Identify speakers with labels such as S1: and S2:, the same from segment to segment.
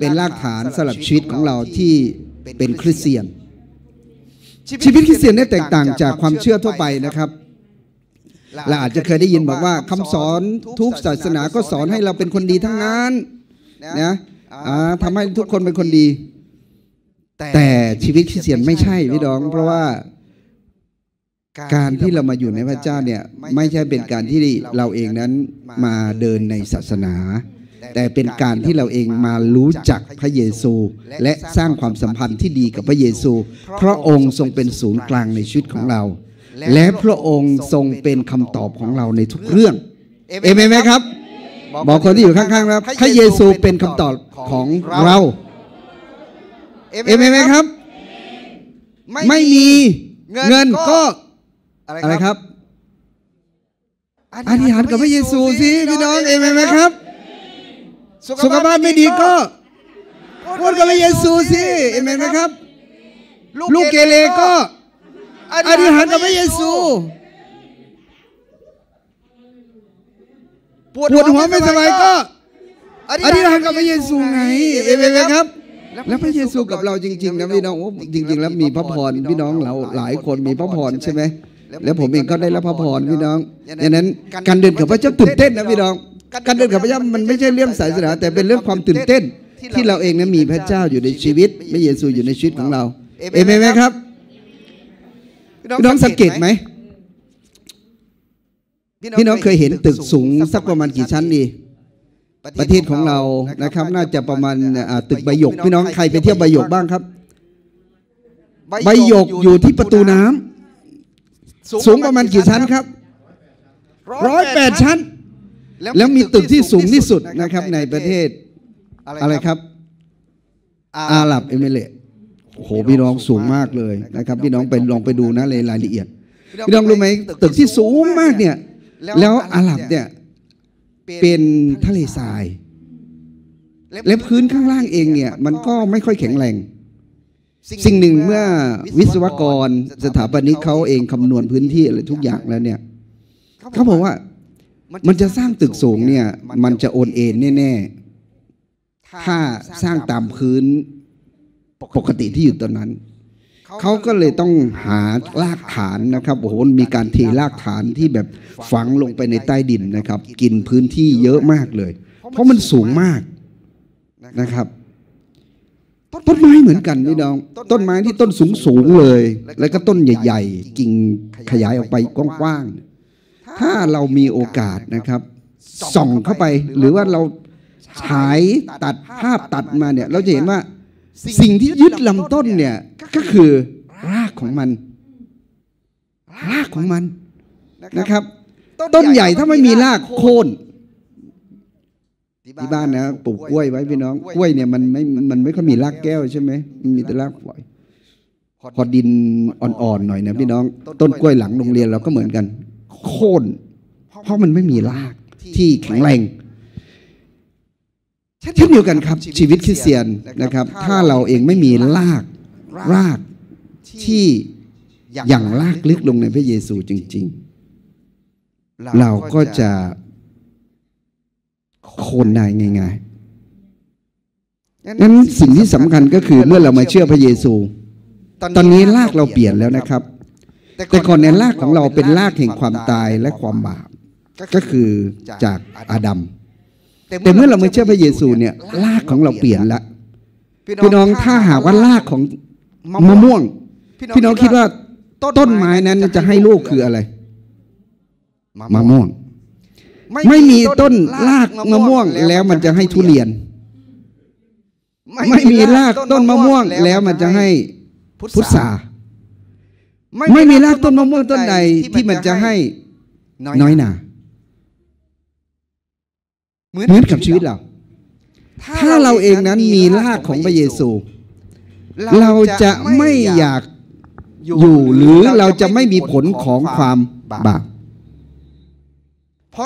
S1: เป็นรากฐานสำหรับชีวิตของเราที่เป็นคริสเตียน ชีวิตคริสเตียนเนี่ยแตกต่างจากความเชื่อทั่วไปนะครับเราอาจจะเคยได้ยินบอกว่าคำสอนทุกศาสนาก็สอนให้เราเป็นคนดีทั้งนั้นนะทำให้ทุกคนเป็นคนดี แต่ชีวิตคริสเตียนไม่ใช่พี่ดอง เพราะว่าการที่เรามาอยู่ในพระเจ้าเนี่ย ไม่ใช่เป็นการที่เราเองนั้นมาเดินในศาสนาแต่เป็นการที่เราเองมารู้จักพระเยซูและสร้างความสัมพันธ์ที่ดีกับพระเยซูพระองค์ทรงเป็นศูนย์กลางในชีวิตของเรา และพระองค์ทรงเป็นคำตอบของเราในทุกเรื่องเอเมนไหมครับ บอกคนที่อยู่ข้าง ๆ ครับ พระเยซูเป็นคำตอบของเราเอเมนไหมครับ ไม่มีเงินก็อะไรครับอธิษฐานกับพระเยซูสิพี่น้องเอเมนไหมครับสุขภาพไม่ดีก็พูดกับพระเยซูสิเห็นไหมครับ ลูกเกเรก็อธิษฐานกับพระเยซูปวดหัวไม่สบายก็อธิษฐานกับพระเยซูไงเห็นไหมครับแล้วพระเยซูกับเราจริงๆนะพี่น้องจริงๆแล้วมีพระพรพี่น้อง เราหลายคนมีพระพรใช่ไหมแล้วผมเองก็ได้รับพระพรพี่น้องดังนั้นการเดินกับพระเจ้าตื่นเต้นนะพี่น้องการเดินกับพระเจ้ามันไม่ใช่เรื่องสายสนาแต่เป็นเรื่องความตื่นเต้น ที่เราเองนั้นมีพระเจ้าอยู่ในชีวิตไม่เยซูอยู่ในชีวิตของเรา เอเมนไหมครับ พี่น้องสังเกตไหมพี่น้องเคยเห็นตึกสูงสักประมาณกี่ชั้นดีประเทศของเรานะครับ น่าจะประมาณตึกใบหยกพี่น้องใครไปเที่ยวใบหยกบ้างครับ
S2: ใบหยกอย
S1: ู่ที่ประตูน้ำสูงประมาณกี่ชั้นครับร้อยแปดชั้นแล้วมีตึกที่สูงที่สุดนะครับในประเทศอะไรครับ อาหรับเอเมเลตโอ้โหพี่น้องสูงมากเลยนะครับ พี่น้องไปลองไปดูนะในรายละเอียดพี่น้องรู้ไหมตึกที่สูงมากเนี่ย แล้วอาหรับเนี่ย เป็นทะเลทราย และพื้นข้างล่างเองเนี่ยมันก็ไม่ค่อยแข็งแรงสิ่งหนึ่งเมื่อวิศวกรสถาปนิกเขาเอง คำนวณพื้นที่อะไรทุกอย่างแล้วเนี่ยเขาบอกว่ามันจะสร้างตึกสูงเนี่ย มันจะโอนเอ็นแน่ๆ ถ้าสร้างตามพื้นปกติที่อยู่ตอนนั้น เขาก็เลยต้องหารากฐานนะครับโอ้โหมีการเทรากฐานที่แบบฝังลงไปในใต้ดินนะครับ กินพื้นที่เยอะมากเลย เพราะมันสูงมากนะครับ ต้นไม้เหมือนกันนี่น้องต้นไม้ที่ต้นสูงสูงเลย แล้วก็ต้นใหญ่ ๆ กิ่งขยายออกไปกว้างๆถ้าเรามีโอกาสนะครับส่องเข้าไป หรือว่าเราฉายตัดภาพตัดมาเนี่ยเราจะเห็นว่าสิ่งที่ยึดลำต้นเนี่ยก็คือรากของมัน รากของมันนะครับ ต้นใหญ่ถ้าไม่มีรากโค่นที่บ้านนะปลูกกล้วยไว้พี่น้อง กล้วยเนี่ยมันไม่มันไม่ค่อยมีรากแก้วใช่ไหมมันมีแต่รากฝอยพอดินอ่อนๆหน่อยนะพี่น้อง ต้นกล้วยหลังโรงเรียนเราก็เหมือนกันโค่นเพราะมันไม่มีรากที่แข็งแรงเช่นเดียวกันครับชีวิตคริสเตียนนะครับ ถ้าเราเองไม่มีรากรากที่อย่างลากลึกลงในพระเยซูจริง ๆ เราก็จะโคนได้ง่ายๆนั้นสิ่งที่สำคัญก็คือเมื่อเรามาเชื่อพระเยซู ตอนนี้รากเราเปลี่ยนแล้วนะครับแต่ก่อนในรากของเราเป็นรากแห่งความตายและความบาป ก็คือจากอาดัม แต่เมื่อเราไม่เชื่อพระเยซูเนี่ยรากของเราเปลี่ยนละพี่น้องถ้าหากว่ารากของมะม่วง พี่น้องคิดว่าต้นไม้นั้นจะให้ลูกคืออะไรมะม่วง ไม่มีต้นรากมะม่วงแล้ว มันจะให้ทุเรียน ไม่มีรากต้นมะม่วงแล้ว มันจะให้พุทราไม่มีรากต้นมะม่วงต้นใดที่มันจะให้น้อยหนาเหมือนกับชีวิตเราถ้าเราเองนั้นมีรากของพระเยซู เราจะไม่อยากอยู่หรือเราจะไม่มีผลของความบาป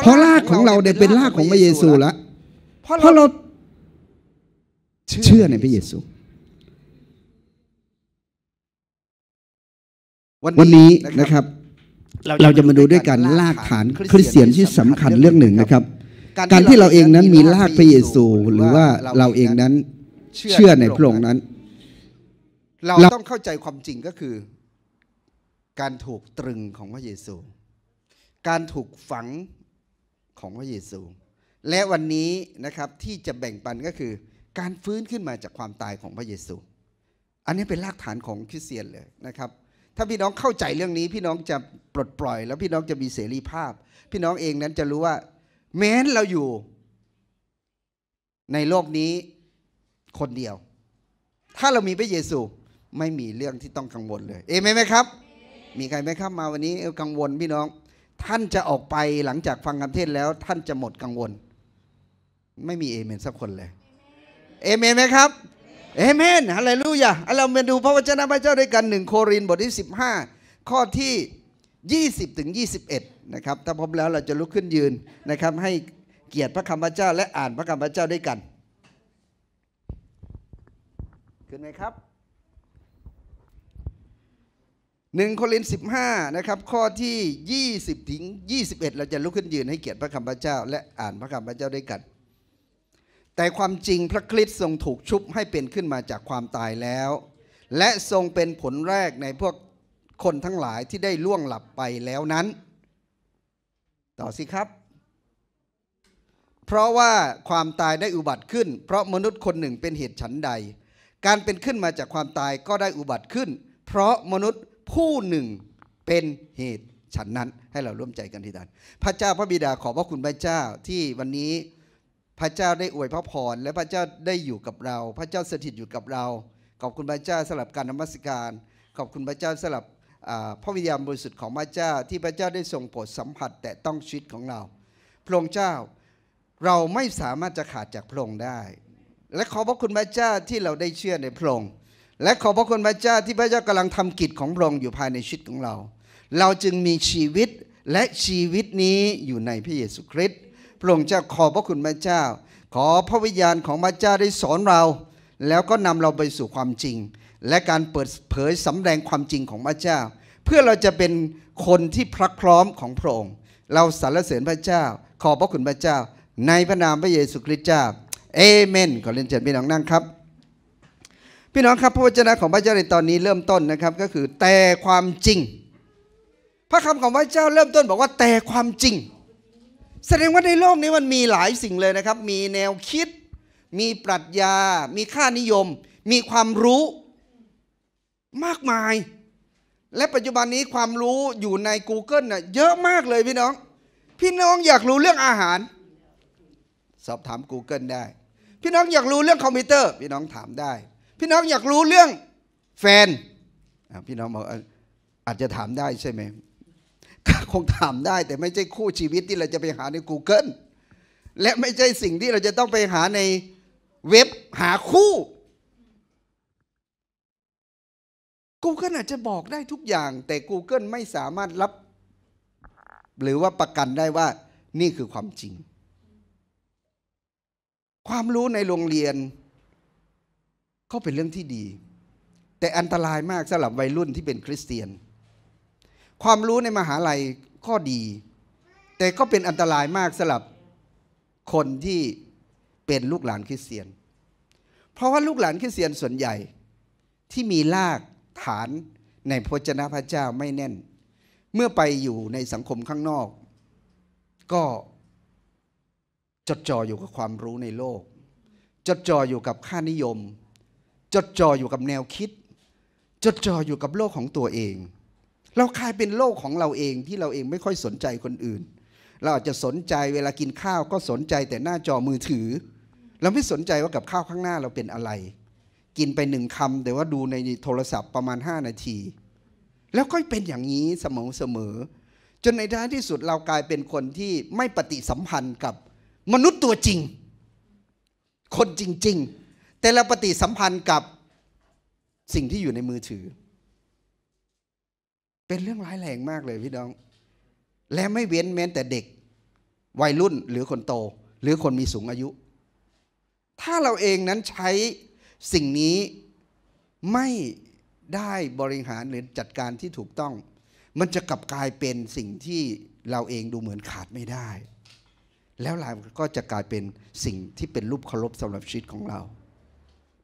S1: เพราะรากของเราเนี่ยเป็นรากของพระเยซูแล้วเพราะเราเชื่อในพระเยซูวันนี้นะครับเราจะมาดูด้วยกันลากฐานคริสเตียนที่สำคัญเรื่องหนึ่งนะครับ การที่เราเองนั้นมีลากพระเยซู หรือว่าเราเองนั้นเชื่อในพระองค์นั้น เราต้องเข้าใจความจริงก็คือ การถูกตรึงของพระเยซู การถูกฝังของพระเยซู และวันนี้นะครับที่จะแบ่งปันก็คือ การฟื้นขึ้นมาจากความตายของพระเยซู อันนี้เป็นรากฐานของคริสเตียนเลยนะครับถ้าพี่น้องเข้าใจเรื่องนี้ พี่น้องจะปลดปล่อย แล้วพี่น้องจะมีเสรีภาพ พี่น้องเองนั้นจะรู้ว่า แม้นเราอยู่ ในโลกนี้ คนเดียว ถ้าเรามีพระเยซู ไม่มีเรื่องที่ต้องกังวลเลยเอเมนไหมครับ มีใครไหมครับ มาวันนี้กังวลพี่น้อง ท่านจะออกไปหลังจากฟังคำเทศแล้ว ท่านจะหมดกังวล ไม่มีเอเมนสักคนเลยเอเมนไหมครับเอเมนฮาเลลูยาเรามาดูพระวจนะพระเจ้าด้วยกันหนึ่งโครินบทที่ 15 ข้อที่ 20ถึง21นะครับถ้าพร้อมแล้วเราจะลุกขึ้นยืนนะครับให้เกียรติพระคำพระเจ้า และอ่านพระคำพระเจ้าด้วยกันขึ้นไหมครับหนึ่งโครินสิบห้านะครับข้อที่20ถึง21 เราจะลุกขึ้นยืนให้เกียรติพระคำพระเจ้า และอ่านพระคำพระเจ้าด้วยกันแต่ความจริงพระคริสต์ทรงถูกชุบให้เป็นขึ้นมาจากความตายแล้ว และทรงเป็นผลแรกในพวกคนทั้งหลายที่ได้ล่วงหลับไปแล้วนั้น ต่อสิครับ เพราะว่าความตายได้อุบัติขึ้น เพราะมนุษย์คนหนึ่งเป็นเหตุฉันใด การเป็นขึ้นมาจากความตายก็ได้อุบัติขึ้น เพราะมนุษย์ผู้หนึ่งเป็นเหตุฉันนั้นให้เราร่วมใจกันที่ฐานพระเจ้าพระบิดาขอบพระคุณพระเจ้าที่วันนี้พระเจ้าได้อวยพระพรและพระเจ้าได้อยู่กับเรา พระเจ้าสถิตอยู่กับเรา ขอบคุณพระเจ้าสำหรับการนมัสการ ขอบคุณพระเจ้าสำหรับพระวิญญาณบริสุทธิ์ของพระเจ้าที่พระเจ้าได้ทรงโปรดสัมผัสแต่ต้องชีวิตของเราพระองค์เจ้า เราไม่สามารถจะขาดจากพระองค์ได้ และขอบพระคุณพระเจ้าที่เราได้เชื่อในพระองค์และขอบพระคุณพระเจ้าที่พระเจ้ากำลังทำกิจของพระองค์อยู่ภายในชีวิตของเรา เราจึงมีชีวิตและชีวิตนี้อยู่ในพระเยซูคริสต์พระองค์เจ้าขอบพระคุณพระเจ้าขอพระวิญญาณของพระเจ้าได้สอนเรา แล้วก็นำเราไปสู่ความจริง และการเปิดเผยสำแดงความจริงของพระเจ้า เพื่อเราจะเป็นคนที่พรักพร้อมของพระองค์ เราสรรเสริญพระเจ้า ขอบพระคุณพระเจ้าในพระนามพระเยซูคริสต์เจ้าเอเมนขอเรียนเชิญพี่น้องนั่งครับพี่น้องครับพระวจนะของพระเจ้าในตอนนี้เริ่มต้นนะครับก็คือแต่ความจริง พระคำของพระเจ้าเริ่มต้นบอกว่าแต่ความจริงแสดงว่าในโลกนี้มันมีหลายสิ่งเลยนะครับ มีแนวคิด มีปรัชญา มีค่านิยม มีความรู้มากมาย และปัจจุบันนี้ความรู้อยู่ใน Google นะ่ะเยอะมากเลยพี่น้อง พี่น้องอยากรู้เรื่องอาหาร สอบถาม Google ได้ พี่น้องอยากรู้เรื่องคอมพิวเตอร์ พี่น้องถามได้ พี่น้องอยากรู้เรื่องแฟนพี่น้องบอกอาจจะถามได้ใช่ไหมคงถามได้ แต่ไม่ใช่คู่ชีวิตที่เราจะไปหาใน Google และไม่ใช่สิ่งที่เราจะต้องไปหาในเว็บหาคู่ Google อาจจะบอกได้ทุกอย่างแต่ Google ไม่สามารถรับ หรือว่าประกันได้ว่านี่คือความจริง ความรู้ในโรงเรียนก็เป็นเรื่องที่ดี แต่อันตรายมากสำหรับวัยรุ่นที่เป็นคริสเตียนความรู้ในมหาลัยก็ดี แต่ก็เป็นอันตรายมากสำหรับคนที่เป็นลูกหลานคริสเตียน เพราะว่าลูกหลานคริสเตียนส่วนใหญ่ที่มีรากฐานในพระเจ้าพระเจ้าไม่แน่น เมื่อไปอยู่ในสังคมข้างนอก ก็จดจ่ออยู่กับความรู้ในโลกจดจ่ออยู่กับค่านิยม จดจ่ออยู่กับแนวคิด จดจ่ออยู่กับโลกของตัวเองเรากลายเป็นโลกของเราเองที่เราเองไม่ค่อยสนใจคนอื่น เราอาจจะสนใจเวลากินข้าวก็สนใจแต่หน้าจอมือถือ เราไม่สนใจว่ากับข้าวข้างหน้าเราเป็นอะไร กินไปหนึ่งคำแต่ว่าดูในโทรศัพท์ประมาณ 5 นาที แล้วก็เป็นอย่างนี้เสมอเสมอ จนในท้ายที่สุดเรากลายเป็นคนที่ไม่ปฏิสัมพันธ์กับมนุษย์ตัวจริง คนจริงๆ แต่เราปฏิสัมพันธ์กับสิ่งที่อยู่ในมือถือเป็นเรื่องร้ายแรงมากเลยพี่น้อง และไม่เว้นแม้แต่เด็กวัยรุ่นหรือคนโต หรือคนมีสูงอายุ ถ้าเราเองนั้นใช้สิ่งนี้ไม่ได้บริหารหรือจัดการที่ถูกต้อง มันจะกลับกลายเป็นสิ่งที่เราเองดูเหมือนขาดไม่ได้ แล้วเราก็จะกลายเป็นสิ่งที่เป็นรูปเคารพสำหรับชีวิตของเรา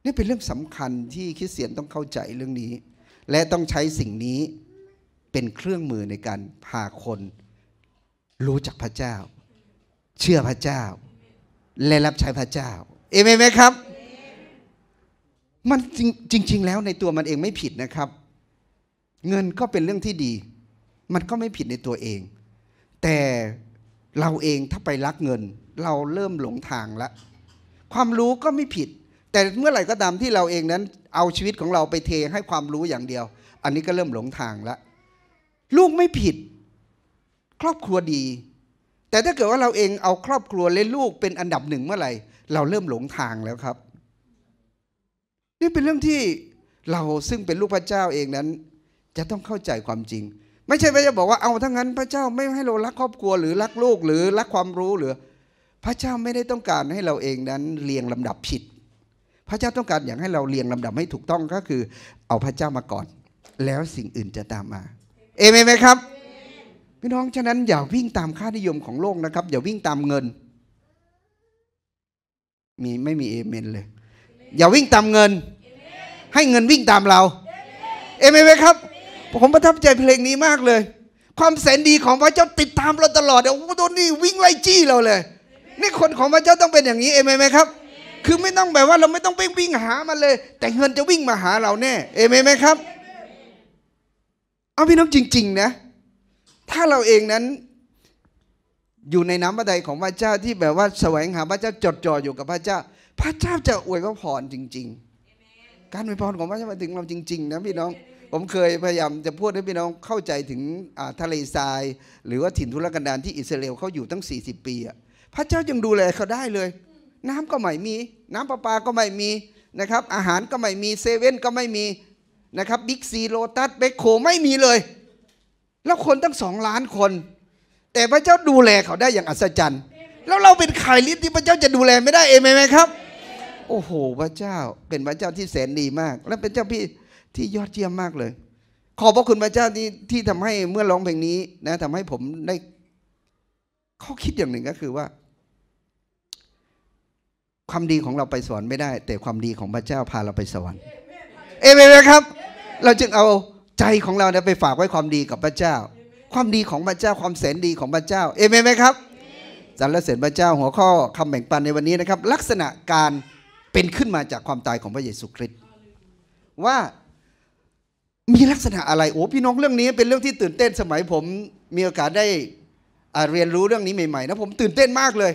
S1: นี่เป็นเรื่องสำคัญที่คริสเตียนต้องเข้าใจเรื่องนี้ และต้องใช้สิ่งนี้เป็นเครื่องมือในการพาคน รู้จักพระเจ้า เชื่อพระเจ้า และรับใช้พระเจ้าเอเมนไหมครับมันจริงจริงแล้วในตัวมันเองไม่ผิดนะครับ เงินก็เป็นเรื่องที่ดี มันก็ไม่ผิดในตัวเอง แต่เราเองถ้าไปรักเงิน เราเริ่มหลงทางละ ความรู้ก็ไม่ผิด แต่เมื่อไหร่ก็ตามที่เราเองนั้น เอาชีวิตของเราไปเทให้ความรู้อย่างเดียว อันนี้ก็เริ่มหลงทางละลูกไม่ผิด ครอบครัวดี แต่ถ้าเกิดว่าเราเองเอาครอบครัวและลูกเป็นอันดับหนึ่งเมื่อไหร่เราเริ่มหลงทางแล้วครับ นี่เป็นเรื่องที่เราซึ่งเป็นลูกพระเจ้าเองนั้น จะต้องเข้าใจความจริง ไม่ใช่พระจะบอกว่าเอาทั้งนั้นพระเจ้าไม่ให้เรารักครอบครัวหรือรักลูกหรือรักความรู้หรือ พระเจ้าไม่ได้ต้องการให้เราเองนั้น เรียงลำดับผิด พระเจ้าต้องการอยากให้เราเรียงลำดับให้ถูกต้องก็คือ เอาพระเจ้ามาก่อน แล้วสิ่งอื่นจะตามมาเอเมนไหมครับพี่น้อง ฉะนั้นอย่าวิ่งตามค่านิยมของโลกนะครับ อย่าวิ่งตามเงิน มีไม่มีเอเมนเลย อย่าวิ่งตามเงิน ให้เงินวิ่งตามเราเอเมนไหมครับผมประทับใจเพลงนี้มากเลย ความแสนดีของพระเจ้าติดตามเราตลอดเดี๋ยวตัวนี้วิ่งไล่จี้เราเลย นี่คนของพระเจ้าต้องเป็นอย่างนี้เอเมนไหมครับ คือไม่ต้องแบบว่าเราไม่ต้องไปวิ่งหามันเลย แต่เงินจะวิ่งมาหาเราแน่เอเมนไหมครับเอาพี่น้องจริง ๆ นะ ถ้าเราเองนั้นอยู่ในน้ำพระทัยของพระเจ้าที่แบบว่าแสวงหาพระเจ้าจดจ่ออยู่กับพระเจ้า พระเจ้าจะอวยพระพรจริง ๆ การอวยพรของพระเจ้ามาถึงเราจริง ๆ นะพี่น้อง ผมเคยพยายาม จะพูดให้พี่น้องเข้าใจถึงทะเลทราย หรือว่าถิ่นทุรกันดารที่อิสราเอลเขาอยู่ตั้ง 40 ปีอะพระเจ้ายังดูแลเขาได้เลย น้ำก็ไม่มี น้ำประปา ก็ไม่มีนะครับ อาหารก็ไม่มี เซเว่นก็ไม่มีนะครับบิ๊กซีโลตัสเบคโคไม่มีเลย แล้วคนตั้งสองล้านคน แต่พระเจ้าดูแลเขาได้อย่างอัศจรรย์แล้วเราเป็นใครลิที่พระเจ้าจะดูแลไม่ได้เองไหมครับ โอ้โห พระเจ้า เป็นพระเจ้าที่แสนดีมาก และเป็นเจ้าพี่ที่ยอดเยี่ยมมากเลย ขอบพระคุณพระเจ้าที่ที่ทำให้เมื่อร้องเพลงนี้นะทำให้ผมได้ข้อคิดอย่างหนึ่งก็คือว่า ความดีของเราไปสวรรค์ไม่ได้ แต่ความดีของพระเจ้าพาเราไปสวรรค์เอเมนครับ เราจึงเอาใจของเราเนี่ยไปฝากไว้ความดีกับพระเจ้า ความดีของพระเจ้า ความแสนดีของพระเจ้า เอเมนไหมครับสรรเสริญพระเจ้าหัวข้อคำแบ่งปันในวันนี้นะครับ ลักษณะการเป็นขึ้นมาจากความตายของพระเยซูคริสต์ว่ามีลักษณะอะไรโอ้พี่น้องเรื่องนี้ เป็นเรื่องที่ตื่นเต้นสมัยผมมีโอกาสได้เรียนรู้เรื่องนี้ใหม่ๆนะผมตื่นเต้นมากเลย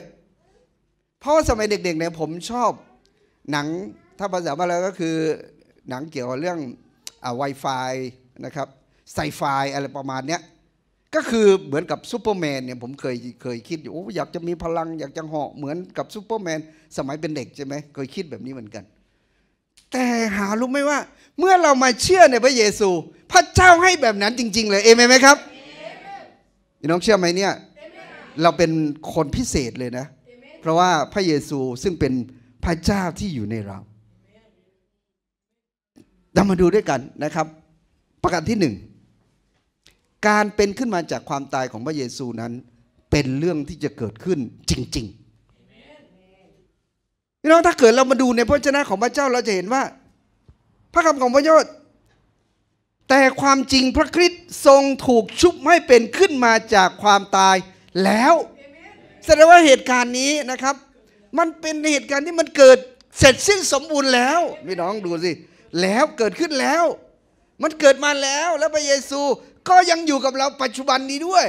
S1: เพราะสมัยเด็กๆเนี่ยผมชอบ หนังถ้าภาษาบาลีก็คือหนังเกี่ยวกับเรื่องไวไฟนะครับไซไฟอะไรประมาณเนี้ยก็คือเหมือนกับซูเปอร์แมนเนี่ยผมเคยเคยคิด อยู่อยากจะมีพลังอยากจะเหาะเหมือนกับซูเปอร์แมนสมัยเป็นเด็กใช่ไหมเคยคิดแบบนี้เหมือนกัน แต่หารู้ไหมว่าเมื่อเรามาเชื่อในพระเยซู พระเจ้าให้แบบนั้นจริง ๆ เลยเอเมนไหมครับน้องเชื่อไหมเนี่ยเราเป็นคนพิเศษเลยนะเพราะว่าพระเยซูซึ่งเป็นพระเจ้าที่อยู่ในเราเรามาดูด้วยกันนะครับ ประการที่หนึ่งการเป็นขึ้นมาจากความตายของพระเยซูนั้น เป็นเรื่องที่จะเกิดขึ้นจริงๆพี่น้องถ้าเกิดเรามาดูในพระเจ้าของพระเจ้าเราจะเห็นว่า พระคำของพระยศแต่ความจริงพระคริสต์ทรงถูกชุบให้เป็นขึ้นมาจากความตายแล้วแสดงว่าเหตุการณ์นี้นะครับ มันเป็นเหตุการณ์ที่มันเกิดเสร็จสิ้นสมบูรณ์แล้วพี่น้องดูสิแล้วเกิดขึ้นแล้ว มันเกิดมาแล้วแล้วพระเยซูก็ยังอยู่กับเราปัจจุบันนี้ด้วย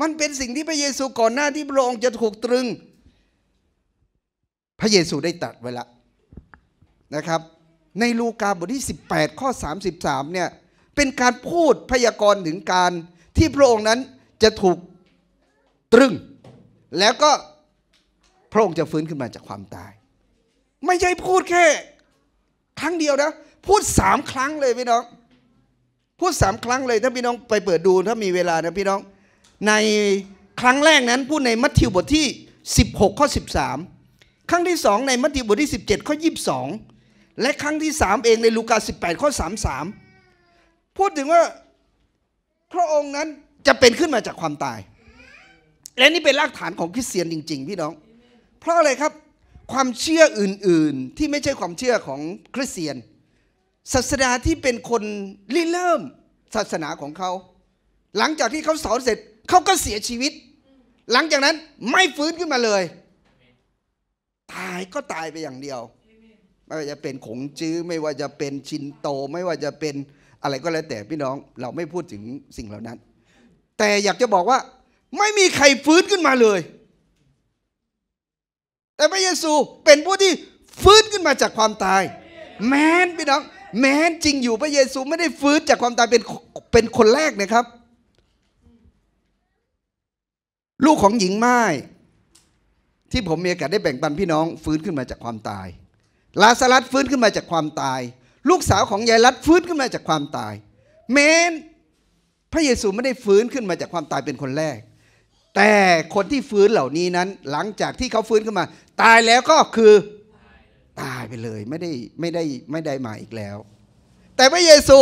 S1: มันเป็นสิ่งที่พระเยซูก่อนหน้าที่พระองค์จะถูกตรึง พระเยซูได้ตัดไว้ละนะครับ ในลูกาบทที่ 18ข้อ33เนี่ยเป็นการพูดพยากรณ์ถึงการที่พระองค์นั้นจะถูกตรึง แล้วก็ พระองค์จะฟื้นขึ้นมาจากความตาย ไม่ใช่พูดแค่ครั้งเดียวนะพูดสามครั้งเลยพี่น้องพูดสามครั้งเลยถ้าพี่น้องไปเปิดดูถ้ามีเวลานะพี่น้อง ในครั้งแรกนั้นพูดในมัทธิวบทที่ 16ข้อ13ครั้งที่สองในมัทธิวบทที่ 17ข้อ22 และครั้งที่สามเองในลูกา18ข้อ33พูดถึงว่า พระองค์นั้นจะเป็นขึ้นมาจากความตาย และนี่เป็นรากฐานของคริสเตียนจริง ๆ พี่น้อง เพราะอะไรครับความเชื่ออื่น ๆ ที่ไม่ใช่ความเชื่อของคริสเตียน ศาสดาที่เป็นคนริเริ่ม ศาสนาของเขา หลังจากที่เขาสอนเสร็จเขาก็เสียชีวิต หลังจากนั้นไม่ฟื้นขึ้นมาเลย ตายก็ตายไปอย่างเดียว ไม่ว่าจะเป็นขงจื้อไม่ว่าจะเป็นชินโต ไม่ว่าจะเป็นอะไรก็แล้วแต่พี่น้อง เราไม่พูดถึงสิ่งเหล่านั้น แต่อยากจะบอกว่า ไม่มีใครฟื้นขึ้นมาเลยแต่พระเยซูเป็นผู้ที่ฟื้นขึ้นมาจากความตาย แม้นพี่น้อง แม้นจริงอยู่พระเยซูไม่ได้ฟื้นจากความตายเป็นเป็นคนแรกนะครับ ลูกของหญิงไม้ที่ผมมีโอกาสได้แบ่งปันพี่น้อง ฟื้นขึ้นมาจากความตายลาซาลัสฟื้นขึ้นมาจากความตาย ลูกสาวของยายรัดฟื้นขึ้นมาจากความตาย แม้น พระเยซูไม่ได้ฟื้นขึ้นมาจากความตายเป็นคนแรก แต่คนที่ฟื้นเหล่านี้นั้นหลังจากที่เขาฟื้นขึ้นมาตายแล้วก็คือ ตายไปเลยไม่ได้ไม่ได้ไม่ได้มาอีกแล้ว แต่พระเยซู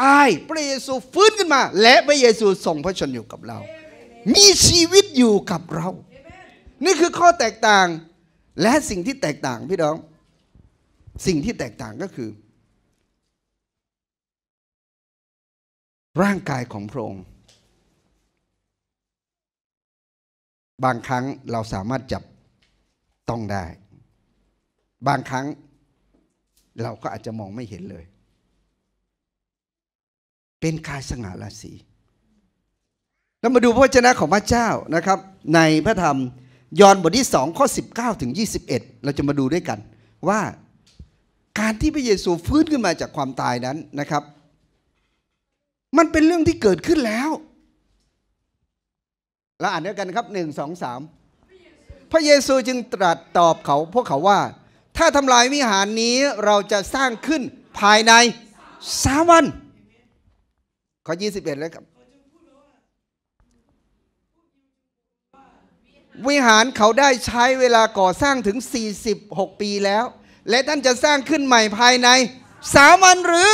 S1: ตายพระเยซูฟื้นขึ้นมา และพระเยซูส่งพระชนอยู่กับเรา มีชีวิตอยู่กับเรา นี่คือข้อแตกต่างและสิ่งที่แตกต่าง พี่น้อง สิ่งที่แตกต่างก็คือ ร่างกายของพระองค์บางครั้งเราสามารถจับต้องได้ บางครั้งเราก็อาจจะมองไม่เห็นเลย เป็นกายสง่าราศีแล้วมาดูพระเจนะของพระเจ้านะครับ ในพระธรรมยอห์นบทที่2ข้อ19ถึง21 เราจะมาดูด้วยกัน ว่าการที่พระเยซูฟื้นขึ้นมาจากความตายนั้นนะครับ มันเป็นเรื่องที่เกิดขึ้นแล้วเราอ่านด้วยกันครับหนึ่งสองสามพระเยซูจึงตรัสตอบเขา พวกเขาว่า ถ้าทำลายวิหารนี้เราจะสร้างขึ้นภายในสามวัน ขอ21แล้วครับวิหารเขาได้ใช้เวลาก่อสร้างถึง 46 ปีแล้ว และท่านจะสร้างขึ้นใหม่ภายในสามวันหรือ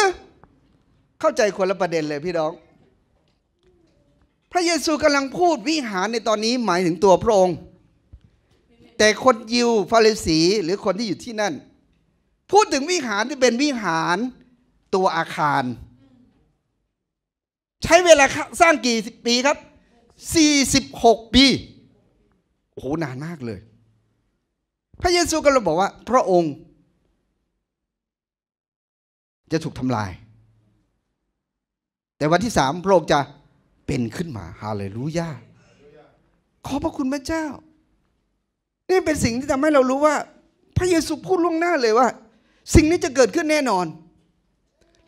S1: เข้าใจคนละประเด็นเลยพี่น้อง พระเยซูกำลังพูดวิหารในตอนนี้หมายถึงตัวพระองค์แต่คนยิวฟาริสีหรือคนที่อยู่ที่นั่น พูดถึงวิหารที่เป็นวิหารตัวอาคาร ใช้เวลาสร้างกี่ปีครับ 46 ปี โอ้โหนานมากเลย พระเยซูก็เลยบอกว่า พระองค์ จะถูกทำลาย แต่วันที่สามพระองค์จะเป็นขึ้นมาฮาเลลูยาขอบพระคุณพระเจ้านี่เป็นสิ่งที่ทำให้เรารู้ว่า พระเยซูพูดล่วงหน้าเลยว่า สิ่งนี้จะเกิดขึ้นแน่นอน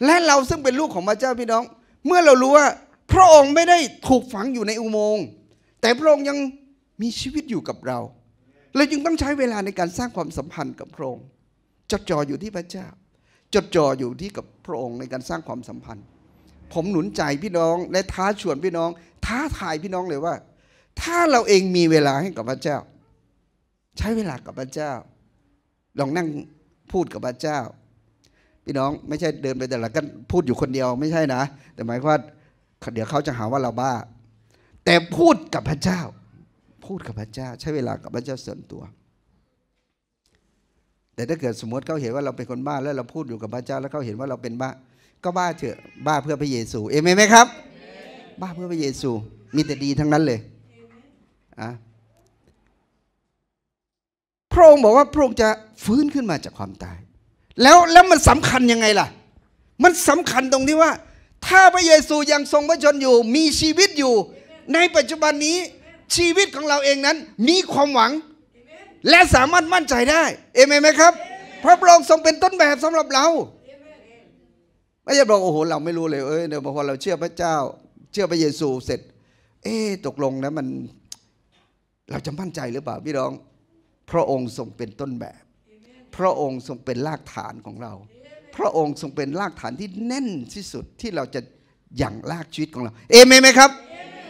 S1: และเราซึ่งเป็นลูกของพระเจ้าพี่น้อง เมื่อเรารู้ว่า พระองค์ไม่ได้ถูกฝังอยู่ในอุโมงค์ แต่พระองค์ยังมีชีวิตอยู่กับเราเราจึงต้องใช้เวลาในการสร้างความสัมพันธ์กับพระองค์จดจ่ออยู่ที่พระเจ้า จดจ่ออยู่ที่กับพระองค์ในการสร้างความสัมพันธ์ ผมหนุนใจพี่น้อง และท้าชวนพี่น้อง ท้าทายพี่น้องเลยว่า ถ้าเราเองมีเวลาให้กับพระเจ้าใช้เวลากับพระเจ้าลองนั่งพูดกับพระเจ้า พี่น้องไม่ใช่เดินไปแต่ละกันพูดอยู่คนเดียวไม่ใช่นะแต่หมายความว่าเดี๋ยวเขาจะหาว่าเราบ้า แต่พูดกับพระเจ้า พูดกับพระเจ้าใช้เวลากับพระเจ้าส่วนตัว แต่ถ้าเกิดสมมติเขาเห็นว่าเราเป็นคนบ้าแล้วเราพูดอยู่กับพระเจ้าแล้วเขาเห็นว่าเราเป็นบ้า ก็บ้าเถอะบ้าเพื่อพระเยซูเอเมนไหมครับ บ้าเพื่อพระเยซู มีแต่ดีทั้งนั้นเลยอ่ะพระองค์บอกว่าพระองค์จะฟื้นขึ้นมาจากความตาย แล้วแล้วมันสำคัญยังไงล่ะ มันสำคัญตรงที่ว่า ถ้าพระเยซูยังทรงพระชนอยู่ มีชีวิตอยู่ ในปัจจุบันนี้ชีวิตของเราเองนั้น มีความหวัง และสามารถมั่นใจได้เอเมนไหมครับพระพระองค์ทรงเป็นต้นแบบสำหรับเราไม่ใช่บอกโอ้โหเราไม่รู้เลยเอ้ยเดี๋ยวพอเราเชื่อพระเจ้า เชื่อพระเยซูเสร็จ เอ๊ตกลงนะมันเราจะมั่นใจหรือเปล่าพี่น้องพระองค์ทรงเป็นต้นแบบ พระองค์ทรงเป็นรากฐานของเรา พระองค์ทรงเป็นรากฐานที่แน่นที่สุดที่เราจะยย่งรากชีวิตของเรา เอเมนไหมครับ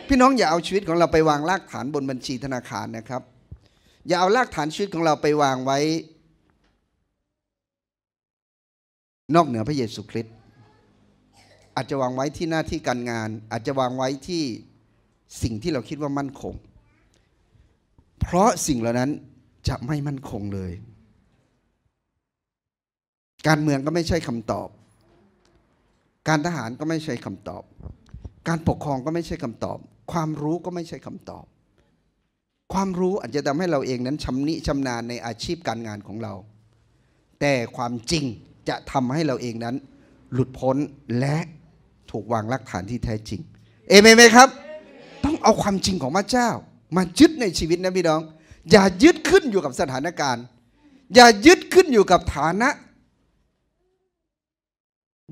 S1: พี่น้องอย่าเอาชีวิตของเราไปวางรากฐานบนบัญชีธนาคารนะครับ อย่าเอารากฐานชีวิตของเราไปวางไว้ นอกเหนือพระเยซูคริสต์ อาจจะวางไว้ที่หน้าที่การงาน อาจจะวางไว้ที่สิ่งที่เราคิดว่ามั่นคง เพราะสิ่งเหล่านั้นจะไม่มั่นคงเลย การเมืองก็ไม่ใช่คำตอบ การทหารก็ไม่ใช่คำตอบ การปกครองก็ไม่ใช่คำตอบ ความรู้ก็ไม่ใช่คำตอบ ความรู้อาจจะทำให้เราเองนั้นชำนิชำนาญในอาชีพการงานของเรา แต่ความจริงจะทำให้เราเองนั้น หลุดพ้นและถูกวางรักฐานที่แท้จริง เอเมนไหมครับ ต้องเอาความจริงของพระเจ้ามายึดในชีวิตนะพี่น้องอย่ายึดขึ้นอยู่กับสถานการณ์ อย่ายึดขึ้นอยู่กับฐานะ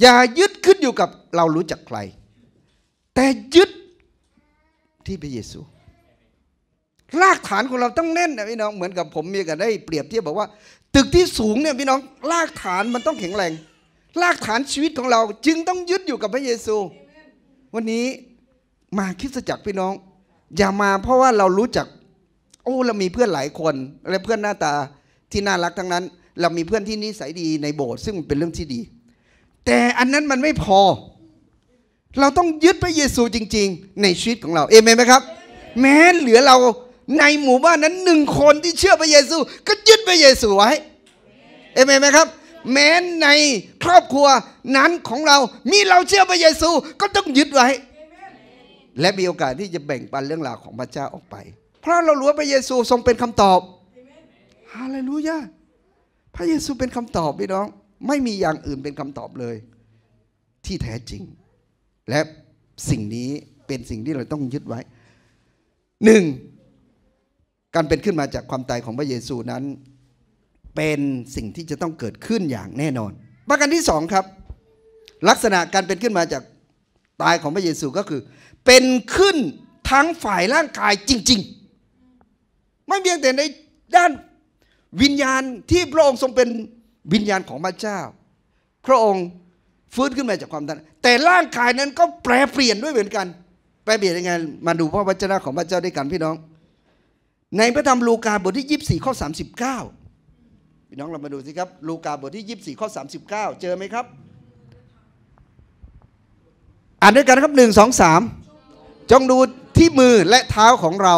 S1: อย่ายึดขึ้นอยู่กับเรารู้จักใคร แต่ยึดที่พระเยซู รากฐานของเราต้องแน่นนะพี่น้อง เหมือนกับผมมีกันได้เปรียบเทียบบอกว่า ตึกที่สูงเนี่ยพี่น้องรากฐานมันต้องแข็งแรงรากฐานชีวิตของเรา จึงต้องยึดอยู่กับพระเยซู วันนี้มาคิดจักพี่น้อง อย่ามาเพราะว่าเรารู้จักโอ้เรามีเพื่อนหลายคนและเพื่อนหน้าตาที่น่ารักทั้งนั้น เรามีเพื่อนที่นิสัยดีในโบสถ์ซึ่งเป็นเรื่องที่ดี แต่อันนั้นมันไม่พอ เราต้องยึดพระเยซูจริง ๆ ในชีวิตของเราเอเมนไหมครับ แม้เหลือเราในหมู่บ้านนั้นหนึ่งคนที่เชื่อพระเยซู ก็ยึดพระเยซูไว้เอเมนไหมครับ แม้ในครอบครัวนั้นของเรามีเราเชื่อพระเยซูก็ต้องยึดไว้และมีโอกาสที่จะแบ่งปันเรื่องราวของพระเจ้าออกไปเพราะเรารู้ว่าพระเยซูทรงเป็นคำตอบฮาเลลูยาพระเยซูเป็นคำตอบพี่น้อง ไม่มีอย่างอื่นเป็นคำตอบเลย ที่แท้จริง และสิ่งนี้เป็นสิ่งที่เราต้องยึดไว้หนึ่งการเป็นขึ้นมาจากความตายของพระเยซูนั้น เป็นสิ่งที่จะต้องเกิดขึ้นอย่างแน่นอนประการที่สองครับลักษณะการเป็นขึ้นมาจากตายของพระเยซูก็คือ เป็นขึ้นทั้งฝ่ายร่างกายจริง ๆไม่เพียงแต่ในด้านวิญญาณที่พระองค์ทรงเป็นวิญญาณของพระเจ้า พระองค์ฟื้นขึ้นมาจากความตายแต่ร่างกายนั้นก็แปรเปลี่ยนด้วยเหมือนกันแปรเปลี่ยนยังไงมาดูพระวจนะของพระเจ้าด้วยกันพี่น้อง ในพระธรรมลูกาบทที่ 24ข้อ39 พี่น้องเรามาดูสิครับ ลูกาบทที่ 24ข้อ39เจอไหมครับอ่านด้วยกันครับ1 2 3จงดูที่มือและเท้าของเรา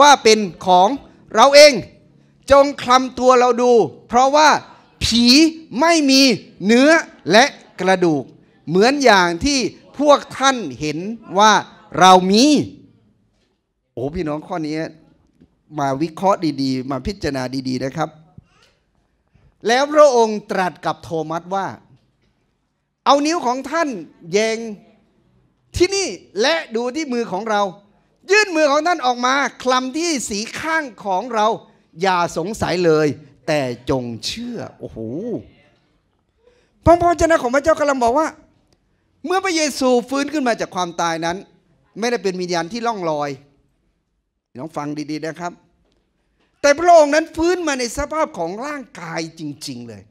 S1: ว่าเป็นของเราเอง จงคลำตัวเราดู เพราะว่าผีไม่มีเนื้อและกระดูก เหมือนอย่างที่พวกท่านเห็นว่าเรามี โอ้พี่น้องข้อนี้ มาวิเคราะห์ดีๆ มาพิจารณาดี ๆ นะครับ แล้วพระองค์ตรัสกับโทมัสว่า เอานิ้วของท่านแยง ที่นี่และดูที่มือของเรายื่นมือของท่านออกมาคลำที่สีข้างของเราอย่าสงสัยเลย แต่จงเชื่อโอ้โหพระพจนะของพระเจ้ากำลังบอกว่า เมื่อพระเยซูฟื้นขึ้นมาจากความตายนั้น ไม่ได้เป็นวิญญาณที่ล่องลอยน้องฟังดีๆนะครับ แต่พระองค์นั้นฟื้นมาในสภาพของร่างกายจริงๆเลย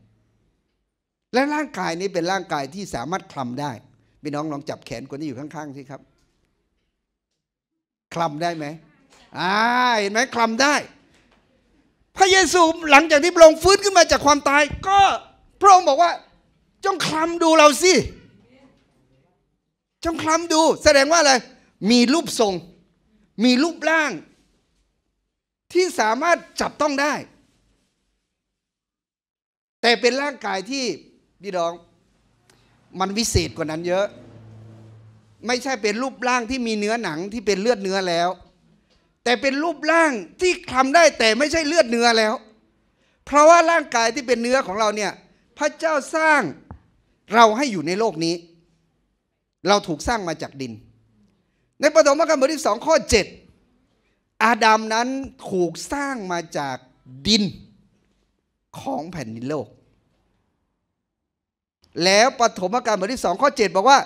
S1: และร่างกายนี้เป็นร่างกายที่สามารถคลำได้พี่น้องลองจับแขนคนที่อยู่ข้างๆสิครับคลำได้ไหมอ่า เห็นไหมคลำได้ พระเยซูหลังจากที่พระองค์ฟื้นขึ้นมาจากความตาย ก็พระองค์บอกว่าจงคลำดูเราสิจงคลำดู แสดงว่าอะไร มีรูปทรง มีรูปร่าง ที่สามารถจับต้องได้ แต่เป็นร่างกายที่ พี่น้อง มันวิเศษกว่านั้นเยอะไม่ใช่เป็นรูปร่างที่มีเนื้อหนังที่เป็นเลือดเนื้อแล้ว แต่เป็นรูปร่างที่คลำได้แต่ไม่ใช่เลือดเนื้อแล้ว เพราะว่าร่างกายที่เป็นเนื้อของเราเนี่ยพระเจ้าสร้างเราให้อยู่ในโลกนี้ เราถูกสร้างมาจากดิน ในปฐมกาลบทที่สองข้อ 7 อาดัมนั้นถูกสร้างมาจากดิน ของแผ่นดินโลก แล้วปฐมกาลบทที่สองข้อเดบอกว่า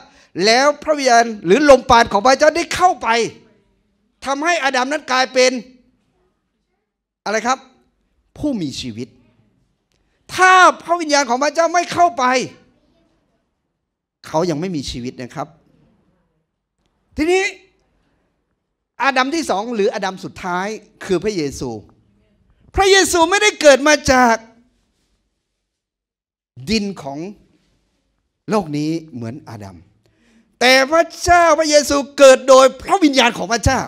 S1: แล้วพระวิญญาณหรือลมปานของพระเจ้าได้เข้าไป ทำให้อาดัมนั้นกลายเป็นอะไรครับ ผู้มีชีวิต ถ้าพระวิญญาณของพระเจ้าไม่เข้าไป เขายังไม่มีชีวิตนะครับ ทีนี้ อาดัมที่สองหรืออาดัมสุดท้ายคือพระเยซู พระเยซูไม่ได้เกิดมาจาก ดินของโลกนี้เหมือนอาดัมแต่พระเจ้าพระเยซูเกิดโดยพระวิญญาณของพระเจ้า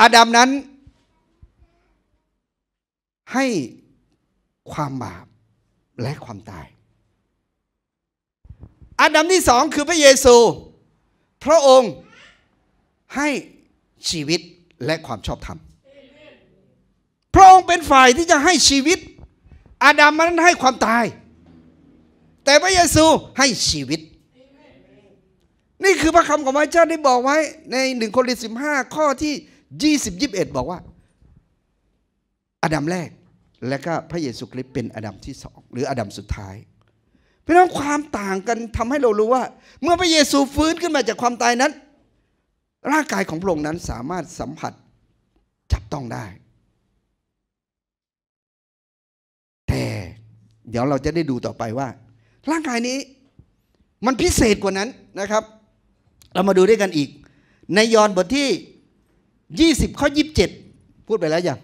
S1: อาดัมนั้น ให้ความบาปและความตาย อาดัมที่สองคือพระเยซู พระองค์ให้ชีวิตและความชอบธรรม พระองค์เป็นฝ่ายที่จะให้ชีวิต อาดัมนั้นให้ความตายแต่พระเยซูให้ชีวิต นี่คือพระคำของพระเจ้าได้บอกไว้ในหนึ่งโครินธ์สิบห้าข้อที่ยี่สิบยิบเอ็ดบอกว่าอาดัมแรกและก็พระเยซูคริสต์เป็นอาดัมที่สองหรืออาดัมสุดท้าย เพราะนั้นความต่างกันทำให้เรารู้ว่า เมื่อพระเยซูฟื้นขึ้นมาจากความตายนั้นร่างกายของพระองค์นั้นสามารถสัมผัสจับต้องได้แต่เดี๋ยวเราจะได้ดูต่อไปว่าร่างกายนี้มันพิเศษกว่านั้นนะครับ เรามาดูด้วยกันอีก ในยอห์นบทที่ 20 ข้อ 27 พูดไปแล้วยัง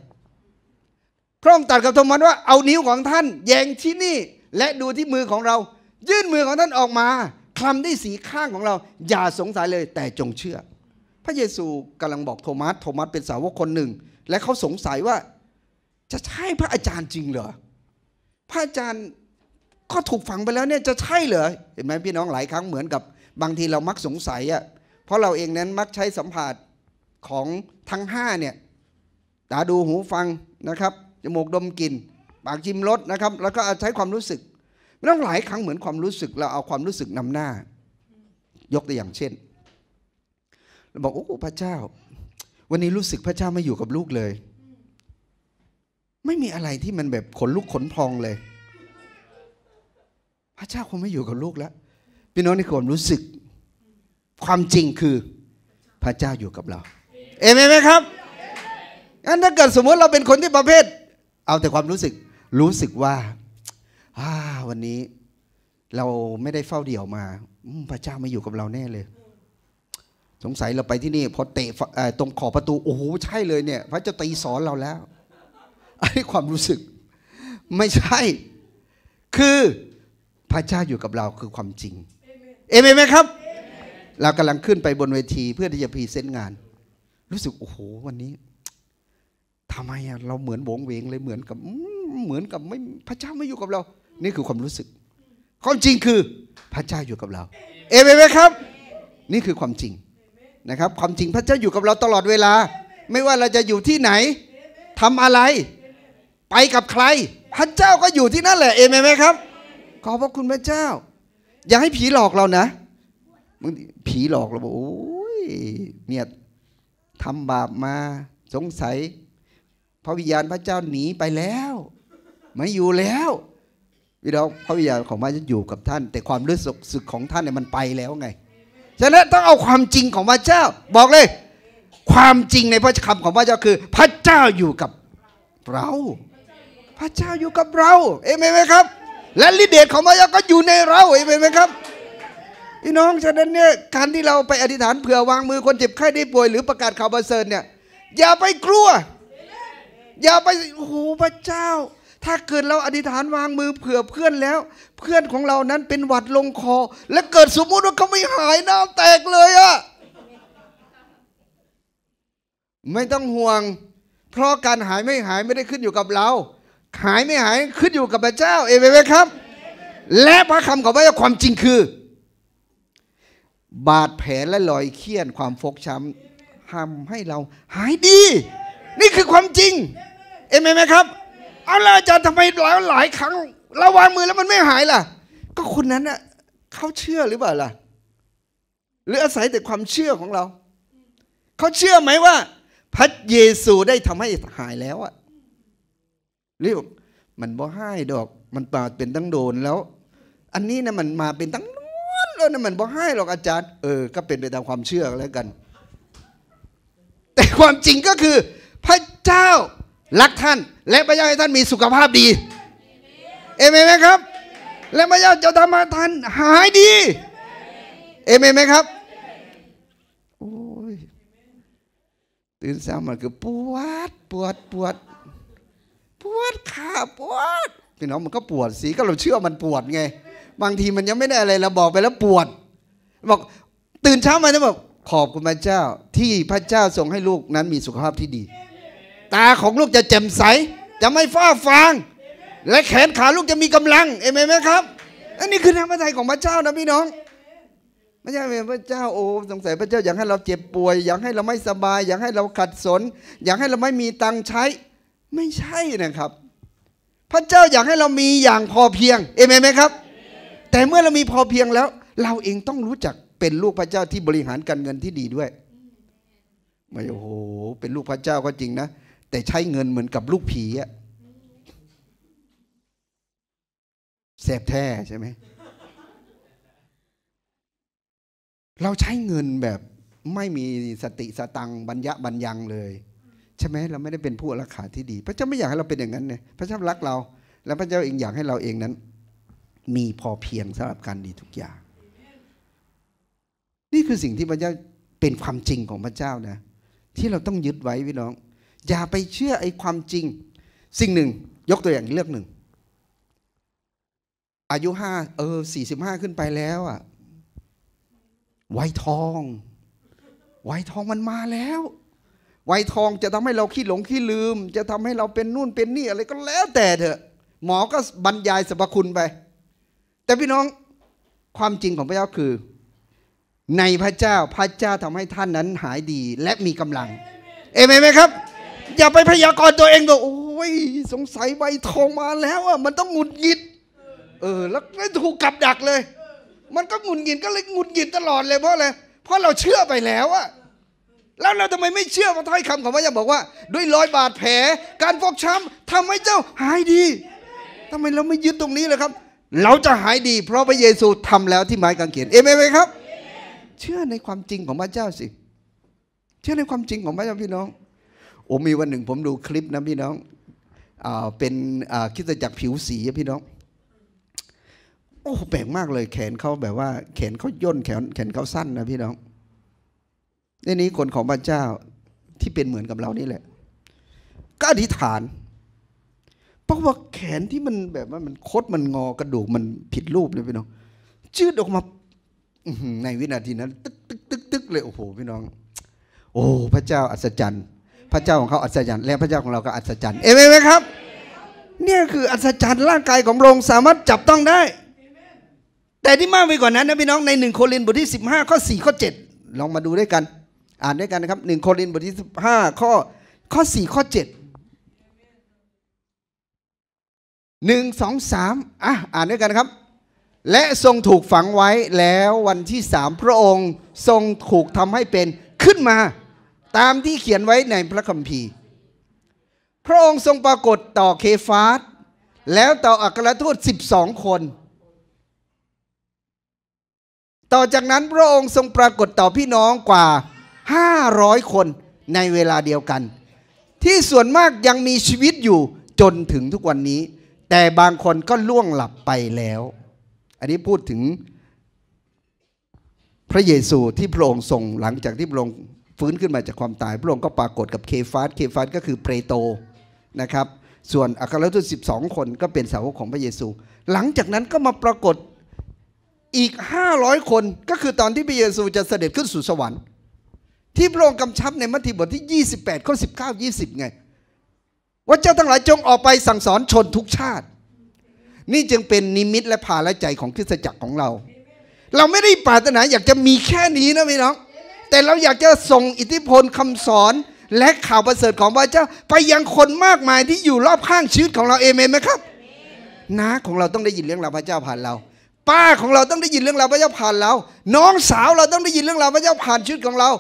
S1: พระองค์ตรัสกับโทมัสว่าเอานิ้วของท่านแยงที่นี่และดูที่มือของเรา ยื่นมือของท่านออกมาคลำได้สีข้างของเรา อย่าสงสัยเลยแต่จงเชื่อ พระเยซูกำลังบอกโทมัสโทมัสเป็นสาวกคนหนึ่ง และเขาสงสัยว่า จะใช่พระอาจารย์จริงเหรอพระอาจารย์ก็ถูกฝังไปแล้วเนี่ยจะใช่เหรอเห็นไหมพี่น้องหลายครั้งเหมือนกับ บางทีเรามักสงสัยอ่ะเพราะเราเองนั้นมักใช้สัมผัสของทั้ง5เนี่ยตาดูหูฟังนะครับจมูกดมกลิ่นปากชิมรสนะครับ แล้วก็ใช้ความรู้สึกไม่ต้องหลายครั้งเหมือนความรู้สึกเราเอาความรู้สึกนำหน้า ยกตัวอย่างเช่นเราบอกโอ้พระเจ้า วันนี้รู้สึกพระเจ้าไม่อยู่กับลูกเลย ไม่มีอะไรที่มันแบบขนลุกขนพองเลยพระเจ้าคงไม่อยู่กับลูก แล้วพี่น้องนี่ความรู้สึก ความจริงคือ พระเจ้าอยู่กับเรา เอเมนไหมครับงั้นถ้าเกิดสมมติเราเป็นคนที่ประเภทเอาแต่ความรู้สึก รู้สึกว่าวันนี้เราไม่ได้เฝ้าเดี่ยวมาพระเจ้าไม่อยู่กับเราแน่เลย สงสัยเราไปที่นี่พอเตะตรงขอบประตูโอ้โหใช่เลยเนี่ย พระเจ้าตีสอนเราแล้วไอ้ความรู้สึก ไม่ใช่ คือพระเจ้าอยู่กับเราคือความจริงเอเมนไหมครับ เรากำลังขึ้นไปบนเวทีเพื่อที่จะพรีเซนต์งาน รู้สึกโอ้โหวันนี้ทำไมเราเหมือนโบงเวงเลยเหมือนกับเหมือนกับไม่พระเจ้าไม่อยู่กับเรา นี่คือความรู้สึก ความจริงคือพระเจ้าอยู่กับเรา เอเมนไหมครับ นี่คือความจริงนะครับ ความจริงพระเจ้าอยู่กับเราตลอดเวลา ไม่ว่าเราจะอยู่ที่ไหน ทำอะไร ไปกับใคร พระเจ้าก็อยู่ที่นั่นแหละเอเมนไหมครับขอบพระคุณพระเจ้าอย่าให้ผีหลอกเรานะมึงผีหลอกเราบอกโอ้ยเนี่ยทำบาปมาสงสัยพระวิญญาณพระเจ้าหนีไปแล้ว ไม่อยู่แล้วพี่น้องพระวิญญาณของพระเจ้าอยู่กับท่าน แต่ความรู้สึกของท่านเนี่ยมันไปแล้วไงฉะนั้นต้องเอาความจริงของพระเจ้า บอกเลย ความจริงในพระคำของพระเจ้าคือ พระเจ้าอยู่กับเรา พระเจ้าอยู่กับเรา เอเมนไหมครับและลิเดตของพระเจ้าก็อยู่ในเราเห็นไหมครับพี่น้องฉะนั้นเนี่ยการที่เราไป อธิษฐานเผื่อวางมือคนเจ็บไข้ได้ป่วยหรือประกาศข่าวประเสริฐเนี่ยอย่าไปกลัว อย่าไปโอ้โหพระเจ้า ถ้าเกิดเราอธิษฐานวางมือเผื่อเพื่อนแล้ว เพื่อนของเรานั้นเป็นหวัดลงคอ และเกิดสมมุติว่าเขาไม่หายน้ำแตกเลยอะไม่ต้องห่วง เพราะการหายไม่หายไม่ได้ขึ้นอยู่กับเราหายไม่หายขึ้นอยู่กับพระเจ้า เอเมนไหมครับ และพระคำของพระเจ้าความจริงคือ บาดแผลและรอยเคี้ยนความฟกช้ำทำให้เรา หายดี นี่คือความจริงเอเมนไหมครับเอาล่ะอาจารย์ทำไมหลายหลายครั้งเราวางมือแล้วมันไม่หายล่ะ ก็คนนั้นน่ะเขาเชื่อหรือเปล่าล่ะหรืออาศัยแต่ความเชื่อของเราเขาเชื่อไหมว่า พระเยซูได้ทำให้หายแล้วอ่ะเรียกมันบ่ให้ดอกมันปาดเป็นตั้งโดนแล้ว อันนี้นะมันมาเป็นตั้งนู้นแล้วนะมันบ่ให้หรอกอาจารย์เออก็เป็นไปตามความเชื่อแล้วกัน แต่ความจริงก็คือ พระเจ้ารักท่าน และพระเจ้าให้ท่านมีสุขภาพดีเอเมนไหมครับ และพระเจ้าจะทำให้ท่าน หายดีเอเมนไหมครับโอ้ยตื่นเช้ามันคือปวดปวดปวดปวดขาปวดพี่น้องมันก็ปวดสีก็เราเชื่อมันปวดไง บางทีมันยังไม่ได้อะไรเราบอกไปแล้วปวด บอกตื่นเช้ามา้ะบอกขอบคุณพระเจ้าที่พระเจ้าทรงให้ลูกนั้นมีสุขภาพที่ดี ตาของลูกจะแจ่มใส จะไม่ฟ้าฟาง และแขนขาลูกจะมีกำลังเอเมนไหมครับ อันนี้คือน้ำพระทัยของพระเจ้านะพี่น้องไม่ใช่เพระเจ้าโอ้สงสัยพระเจ้าอยากให้เราเจ็บป่วย อยากให้เราไม่สบายอยากให้เราขัดสน อยากให้เราไม่มีตังค์ใช้ไม่ใช่นะครับ พระเจ้าอยากให้เรามีอย่างพอเพียง เอเมนไหมครับ แต่เมื่อเรามีพอเพียงแล้ว เราเองต้องรู้จักเป็นลูกพระเจ้าที่บริหารการเงินที่ดีด้วยไม่โอ้โห เป็นลูกพระเจ้าก็จริงนะ แต่ใช้เงินเหมือนกับลูกผีอะแสบแท้ใช่ไหม เราใช้เงินแบบไม่มีสติสตังบัญญะบัญญังเลยช่ไหมเราไม่ได้เป็นผู้รักษาที่ดีพระเจ้าไม่อยากให้เราเป็นอย่างนั้นเนี่ยพระเจ้ารักเรา และพระเจ้าเองอยากให้เราเองนั้น มีพอเพียงสำหรับการดีทุกอย่าง นี่คือสิ่งที่พระเจ้าเป็นความจริงของพระเจ้านะที่เราต้องยึดไว้พี่น้อง อย่าไปเชื่อไอ้ความจริง สิ่งหนึ่ง ยกตัวอย่างเลือกหนึ่งอายุห้าเออสี่สิบห้าขึ้นไปแล้วอะไวทองไวทองมันมาแล้ววัยทองจะทำให้เราขี้หลงขี้ลืม จะทำให้เราเป็นนู่นเป็นนี่อะไรก็แล้วแต่เถอะ หมอก็บรรยายสรรพคุณไป แต่พี่น้องความจริงของพระเจ้าคือ ในพระเจ้าพระเจ้าทำให้ท่านนั้นหายดีและมีกำลัง เอเมนไหมครับ อย่าไปพยากรณ์ตัวเองบอกโอ้ยสงสัยใบทองมาแล้วอ่ะมันต้องหงุดหงิด เออ แล้วไม่ถูกกับดักเลย มันก็หงุดหงิดก็เลยหงุดหงิดตลอดเลยเพราะอะไรเพราะเราเชื่อไปแล้วอ่ะแล้วเราทำไมไม่เชื่อพระถ้อยคำของพระยาบอกว่า ด้วยรอยบาดแผลการฟกช้ำทำให้เจ้าหายดีทำไมเราไม่ยึดตรงนี้เลยครับ เราจะหายดี เพราะพระเยซูทำแล้วที่ไม้กางเขนเอเมนไหมครับเชื่อในความจริงของพระเจ้าสิเชื่อในความจริงของพระเจ้าพี่น้องโอ้มีวันหนึ่งผมดูคลิปนะพี่น้องเป็นคิดจักรผิวสีพี่น้องโอ้แปลกมากเลยแขนเขาแบบว่า แขนเขาย่นแขนแขนเขาสั้นนะพี่น้องนี่นี้คนของพระเจ้าที่เป็นเหมือนกับเรานี่แหละ ก็อธิษฐาน เพราะว่าแขนที่มันแบบว่ามันคดมันงอกระดูกมันผิดรูปเลยพี่น้องจืดออกมาในวินาทีนั้นตึกตึกตึกตึกเลยโอ้โหพี่น้อง โอ้พระเจ้าอัศจรรย์ พระเจ้าของเขาอัศจรรย์และพระเจ้าของเราก็อัศจรรย์เอเมนไหมครับ เนี่ยคือ อัศจรรย์ร่างกายของพระองค์สามารถจับต้องได้ แต่ที่มากไปกว่านั้นนะพี่น้องในหนึ่งโครินธ์บทที่15ข้อ4ข้อ7ลองมาดูด้วยกันอ่านด้วยกันนะครับหนึ่งโครินธ์บทที่สิบห้าข้อข้อสี่ข้อเจ็ดหนึ่งสองสามอ่ะอ่านด้วยกันนะครับ และทรงถูกฝังไว้แล้ววันที่สามพระองค์ทรงถูกทำให้เป็นขึ้นมาตามที่เขียนไว้ในพระคัมภีร์ พระองค์ทรงปรากฏต่อเคฟาสแล้วต่ออัครทูตสสิบสองคน ต่อจากนั้นพระองค์ทรงปรากฏต่อพี่น้องกว่า500 คนในเวลาเดียวกัน ที่ส่วนมากยังมีชีวิตอยู่จนถึงทุกวันนี้ แต่บางคนก็ล่วงหลับไปแล้ว อันนี้พูดถึงพระเยซูที่พระองค์ส่งหลังจากที่พระองค์ฟื้นขึ้นมาจากความตาย พระองค์ก็ปรากฏกับเคฟาสเคฟาสก็คือเปโตนะครับ ส่วนอัครทูตองคนก็เป็นสาวกของพระเยซู หลังจากนั้นก็มาปรากฏอีก 500 คนก็คือตอนที่พระเยซูจะเสด็จขึ้นสู่สวรรค์ที่พระองค์กำชับในมัทธิวบทที่ 28 ข้อ 19 20 ไง ว่าเจ้าทั้งหลายจงออกไปสั่งสอนชนทุกชาติ นี่จึงเป็นนิมิตและภาละใจของคริสตจักรของเรา เราไม่ได้ปรารถนาอยากจะมีแค่นี้นะพี่น้องแต่เราอยากจะส่งอิทธิพลคำสอนและข่าวประเสริฐของพระเจ้า ไปยังคนมากมายที่อยู่รอบข้างชีวิตของเรา เอเมนไหมครับน้าของเราต้องได้ยินเรื่องราวพระเจ้าผ่านเรา ป้าของเราต้องได้ยินเรื่องราวพระเจ้าผ่านเราน้องสาวเราต้องได้ยินเรื่องราวพระเจ้าผ่านชีวิตของเรา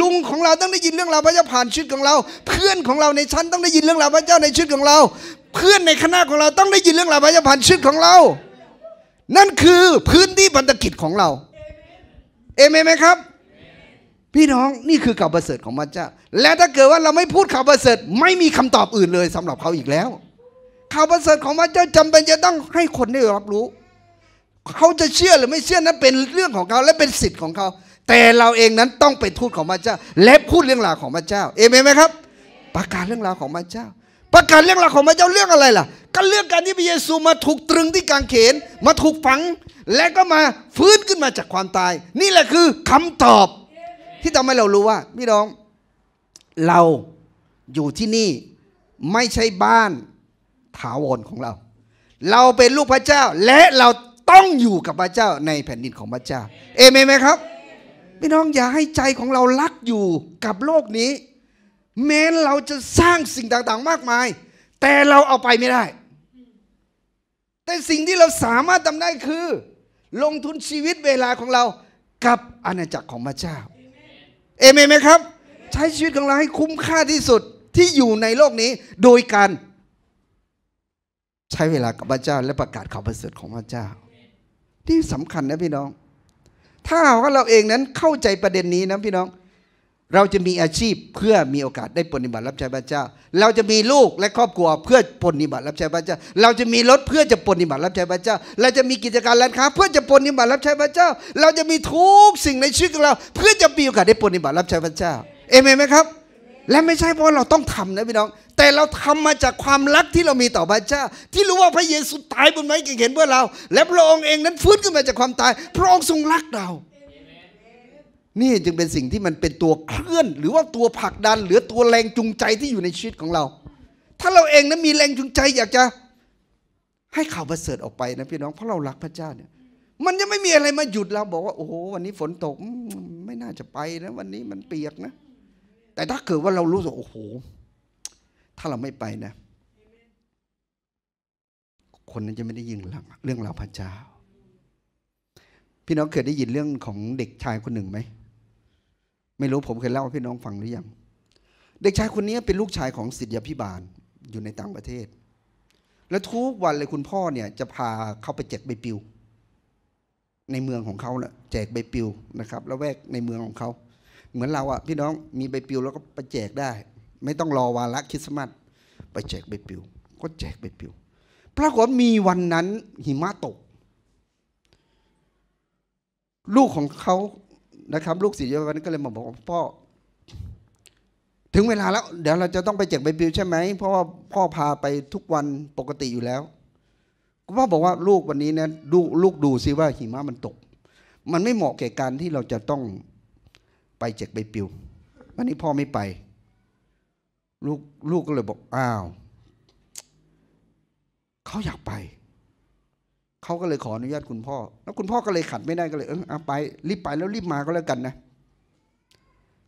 S1: ลุงของเราต้องได้ยินเรื่องราวพระเจ้าผ่านชีวิตของเราเพื่อนของเราในชั้นต้องได้ยินเรื่องราวพระเจ้าในชีวิตของเรา เพื่อนในคณะของเราต้องได้ยินเรื่องราวพระเจ้าผ่านชีวิตของเรา นั่นคือพื้นที่พันธกิจของเราเอเมนไหมครับพี่น้องนี่คือข่าวประเสริฐของพระเจ้าและถ้าเกิดว่าเราไม่พูดข่าวประเสริฐไม่มีคำตอบอื่นเลยสำหรับเขาอีกแล้วข่าวประเสริฐของพระเจ้าจำเป็นจะต้องให้คนได้รับรู้ เขาจะเชื่อหรือไม่เชื่อนั้นเป็นเรื่องของเขาและเป็นสิทธิ์ของเขาแต่เราเองนั้นต้องเป็นทูตของพระเจ้าและพูดเรื่องราวของพระเจ้า เอเมนไหมครับ ประกาศเรื่องราวของพระเจ้า ประกาศเรื่องราวของพระเจ้าเรื่องอะไรล่ะ ก็เรื่องการที่พระเยซูมาถูกตรึงที่กางเขน มาถูกฝัง และก็มาฟื้นขึ้นมาจากความตาย นี่แหละคือคำตอบที่ทำให้เรารู้ว่าพี่น้อง เราอยู่ที่นี่ไม่ใช่บ้านถาวรของเรา เราเป็นลูกพระเจ้า และเราต้องอยู่กับพระเจ้าในแผ่นดินของพระเจ้า เอเมนไหมครับพี่น้องอย่าให้ใจของเราลักอยู่กับโลกนี้แม้เราจะสร้างสิ่งต่างๆ มากมาย แต่เราเอาไปไม่ได้ แต่สิ่งที่เราสามารถทำได้คือ ลงทุนชีวิตเวลาของเรากับอาณาจักรของพระเจ้าเอเมนไหมครับ ใช้ชีวิตของเราให้คุ้มค่าที่สุดที่อยู่ในโลกนี้โดยการใช้เวลากับพระเจ้าและประกาศข่าวประเสริฐของพระเจ้า ที่สำคัญนะพี่น้องถ้าว่าเราเองนั้นเข้าใจประเด็นนี้นะพี่น้อง เราจะมีอาชีพเพื่อมีโอกาสได้ปฏิบัติรับใช้พระเจ้า เราจะมีลูกและครอบครัวเพื่อปฏิบัติรับใช้พระเจ้าเราจะมีรถเพื่อจะปฏิบัติรับใช้พระเจ้า เราจะมีกิจการร้านค้าเพื่อจะปฏิบัติรับใช้พระเจ้า เราจะมีทุกสิ่งในชีวิตของเรา เพื่อจะมีโอกาสได้ปฏิบัติรับใช้พระเจ้าเอเมนไหมครับและไม่ใช่เพราะเราต้องทำนะพี่น้อง แต่เราทำมาจากความรักที่เรามีต่อพระเจ้า ที่รู้ว่าพระเยซูตายบนไม้กางเขนเพื่อเรา และพระองค์เองนั้นฟื้นขึ้นมาจากความตายพระองค์ทรงรักเรา นี่จึงเป็นสิ่งที่มันเป็นตัวเคลื่อน หรือว่าตัวผลักดันหรือตัวแรงจูงใจที่อยู่ในชีวิตของเรา ถ้าเราเองนั้นมีแรงจูงใจอยากจะ ให้ข่าวประเสริฐออกไปนะพี่น้องเพราะเรารักพระเจ้าเนี่ย มันยังไม่มีอะไรมาหยุดเราบอกว่าโอ้โหวันนี้ฝนตกไม่น่าจะไปนะ วันนี้มันเปียกนะแต่ถ้าเกิดว่าเรารู้สึกโอ้โห ถ้าเราไม่ไปนะ คนนั้นจะไม่ได้ยินเรื่องราวพระเจ้า พี่น้องเคยได้ยินเรื่องของเด็กชายคนหนึ่งไหม ไม่รู้ผมเคยเล่าให้พี่น้องฟังหรือยัง เด็กชายคนนี้เป็นลูกชายของศิทธิพิบาลอยู่ในต่างประเทศ แล้วทุกวันเลยคุณพ่อเนี่ย จะพาเขาไปแจกใบปลิวในเมืองของเขาแหละแจกใบปลิวนะครับแล้วแวกในเมืองของเขาเหมือนเราอะพี่น้องมีใบปลิวแล้วก็ไปแจกได้ ไม่ต้องรอวาระคริสต์มาสไปแจกใบปลิว ก็แจกใบปลิวปรากฏมีวันนั้นหิมะตก ลูกของเขานะครับ ลูกศิษย์เยาวันก็เลยมาบอกพ่อถึงเวลาแล้วเดี๋ยวเราจะต้องไปแจกใบปลิวใช่ไหมเพราะว่าพ่อพาไปทุกวันปกติอยู่แล้วพ่อบอกว่าลูกวันนี้นะลูกลูกดูซิว่าหิมะมันตก มันไม่เหมาะแก่การที่เราจะต้องไปเจ็กไปปิว วันนี้พ่อไม่ไป ลูกลูกก็เลยบอก อ้าวเขาอยากไป เขาก็เลยขออนุญาตคุณพ่อ แล้วคุณพ่อก็เลยขัดไม่ได้ก็เลยเออเอาไป รีบไป แล้ว รีบมาก็แล้วกัน นะ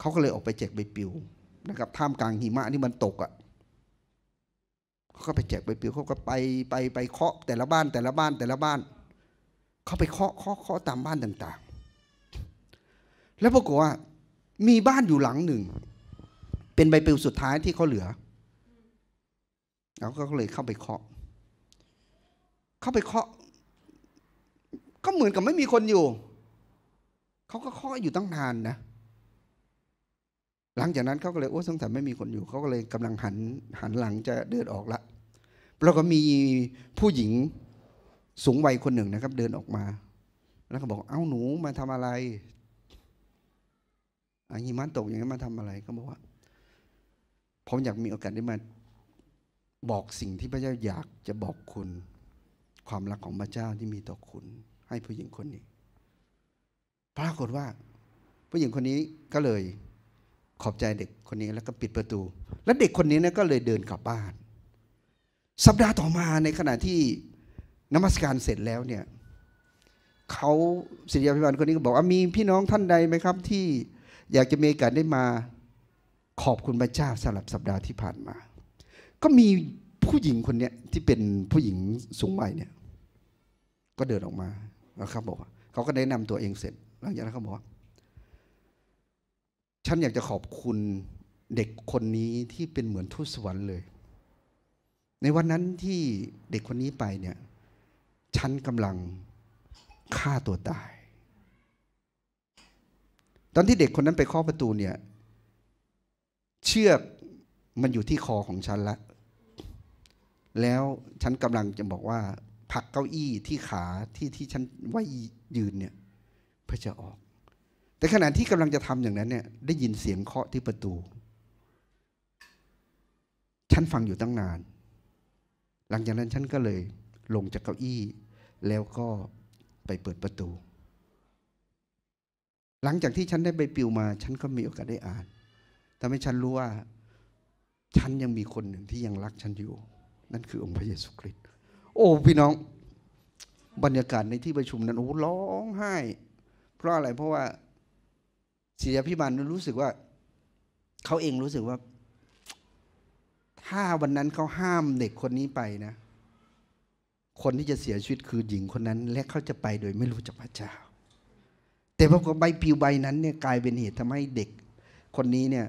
S1: เขาก็เลยออกไปแจกไปปิว นะครับ ท่ามกลางหิมะที่มันตกอะ่ะเขาก็ไปแจกไปปิว เขาก็ไปไปไปเคาะแต่ละบ้านแต่ละบ้านแต่ละบ้าน เขาไปเคาะเคาะเคาะตามบ้านต่าง ๆ แล้วปรากฏว่ามีบ้านอยู่หลังหนึ่ง เป็นใบปลิวสุดท้ายที่เขาเหลือ แล้วก็เลยเข้าไปเคาะ เข้าไปเคาะ ก็เหมือนกับไม่มีคนอยู่เขาก็เคาะอยู่ตั้งนานนะ หลังจากนั้นเขาก็เลยโอ้สงสัยไม่มีคนอยู่เขาก็เลยกำลังหันหันหลังจะเดินออกละแล้วก็มีผู้หญิงสูงวัยคนหนึ่งนะครับ เดินออกมา แล้วก็บอกเอ้าหนูมาทำอะไรอหิมะตกอย่างนี้มาทำอะไรก็บอกว่าผมอยากมีโอกาสได้มาบอกสิ่งที่พระเจ้าอยากจะบอกคุณ ความรักของพระเจ้าที่มีต่อคุณ ให้ผู้หญิงคนนี้ปรากฏว่า ผู้หญิงคนนี้ก็เลยขอบใจเด็กคนนี้แล้วก็ปิดประตู แล้วเด็กคนนี้นะก็เลยเดินกลับบ้าน สัปดาห์ต่อมาในขณะที่นมัสการเสร็จแล้วเนี่ยเขาศิริยาพิบาลคนนี้ก็บอกว่ามีพี่น้องท่านใดไหมครับ ที่อยากจะมีโอกาสได้มาขอบคุณพระเจ้าสำหรับสัปดาห์ที่ผ่านมา ก็มีผู้หญิงคนเนี้ยที่เป็นผู้หญิงสูงวัยเนี่ย ก็เดินออกมาแล้วเขาบอกว่าเขาก็แนะนำตัวเองเสร็จหลังจากนั้นเขาบอกว่าฉันอยากจะขอบคุณเด็กคนนี้ที่เป็นเหมือนทูตสวรรค์เลย ในวันนั้นที่เด็กคนนี้ไปเนี่ยฉันกำลังฆ่าตัวตายตอนที่เด็กคนนั้นไปเคาะประตูเนี่ยเชือกมันอยู่ที่คอของฉันละแล้วฉันกำลังจะบอกว่าผักเก้าอี้ที่ขาที่ที่ฉันไว้ยืนเนี่ยเพื่อจะออก แต่ขณะที่กำลังจะทำอย่างนั้นเนี่ยได้ยินเสียงเคาะที่ประตูฉันฟังอยู่ตั้งนาน หลังจากนั้นฉันก็เลยลงจากเก้าอี้ แล้วก็ไปเปิดประตูหลังจากที่ฉันได้ใบปลิวมา ฉันก็มีโอกาสได้อ่านทำให้ฉันรู้ว่า ฉันยังมีคนหนึ่งที่ยังรักฉันอยู่ นั่นคือองค์พระเยซูคริสต์โอ้พี่น้อง บรรยากาศในที่ประชุมนั้นโอ้ร้องไห้ เพราะอะไรเพราะว่าศิริพิบาลรู้สึกว่าเขาเองรู้สึกว่า ถ้าวันนั้นเขาห้ามเด็กคนนี้ไปนะ คนที่จะเสียชีวิตคือหญิงคนนั้น และเขาจะไปโดยไม่รู้จักพระเจ้าแต่พอกใบปลิวใบนั้นเนี่ยกลายเป็นเหตุทำให้เด็กคนนี้เนี่ย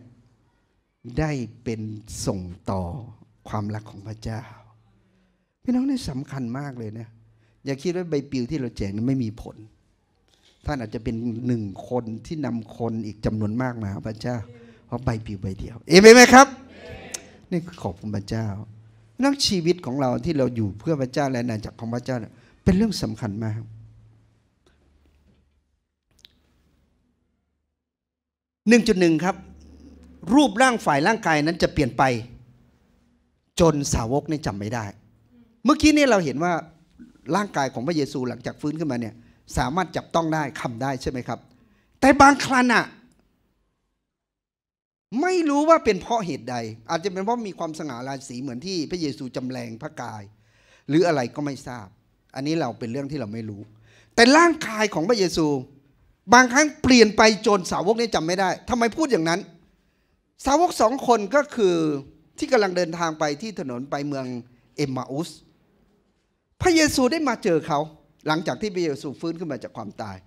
S1: ได้เป็นส่งต่อความรักของพระเจ้าพี่น้องนี่สำคัญมากเลยเนะอย่าคิดว่าใบปลิวที่เราแจกนั้นไม่มีผลท่านอาจจะเป็นหนึ่งคนที่นำคนอีกจำนวนมากมาพระเจ้า เพราะใบปลิวใบเดียวเอเมนไหมครับนี่ขอบคุณพระเจ้านักชีวิตของเราที่เราอยู่เพื่อพระเจ้าและนาจักของพระเจ้าเป็นเรื่องสำคัญมาก1.1 ครับ รูปร่างฝ่ายร่างกายนั้นจะเปลี่ยนไป จนสาวกนี่จำไม่ได้ เมื่อกี้นี่เราเห็นว่าร่างกายของพระเยซูหลังจากฟื้นขึ้นมาเนี่ย สามารถจับต้องได้คำได้ใช่ไหมครับ แต่บางครั้งอะไม่รู้ว่าเป็นเพราะเหตุใด อาจจะเป็นเพราะมีความสง่าราศีเหมือนที่พระเยซูจำแรงพระกาย หรืออะไรก็ไม่ทราบ อันนี้เราเป็นเรื่องที่เราไม่รู้ แต่ร่างกายของพระเยซูบางครั้งเปลี่ยนไปจนสาวกนี้จำไม่ได้ ทำไมพูดอย่างนั้น สาวกสองคนก็คือที่กำลังเดินทางไปที่ถนนไปเมืองเอมมาอุส พระเยซูได้มาเจอเขา หลังจากที่พระเยซูฟื้นขึ้นมาจากความตาย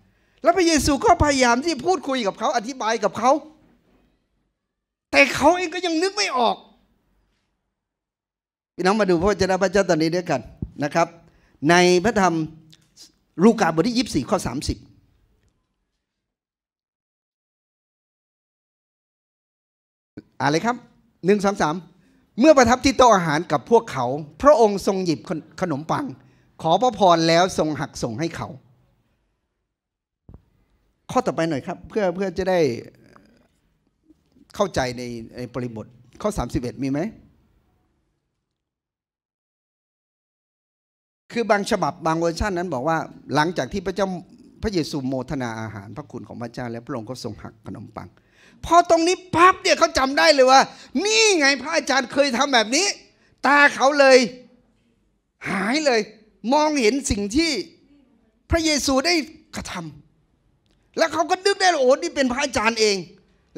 S1: แล้วพระเยซูก็พยายามที่พูดคุยกับเขาอธิบายกับเขา แต่เขาเองก็ยังนึกไม่ออกพี่น้องมาดูพระเจ้าพระเจ้าตอนนี้ด้วยกันนะครับ ในพระธรรมลูกาบทที่24 ข้อ30อะไรครับหนึ่งสามสามเมื่อประทับที่โต๊ะอาหารกับพวกเขา พระองค์ทรงหยิบขนมปัง ขอพระพรแล้วทรงหักส่งให้เขา ข้อต่อไปหน่อยครับ เพื่อเพื่อจะได้เข้าใจในในปริบทข้อสสามิบเอ็ดมีไหม คือบางฉบับบางเวอร์ชันนั้นบอกว่าหลังจากที่พระเจ้าพระเยซูโมทนาอาหาร พระคุณของพระเจ้าแล้วพระองค์ก็ทรงหักขนมปังพอตรงนี้ปั๊บเนี่ยเขาจำได้เลยว่านี่ไงพระอาจารย์เคยทำแบบนี้ ตาเขาเลยหายเลย มองเห็นสิ่งที่พระเยซูได้กระทำ แล้วเขาก็นึกได้โอ้นี่เป็นพระอาจารย์เอง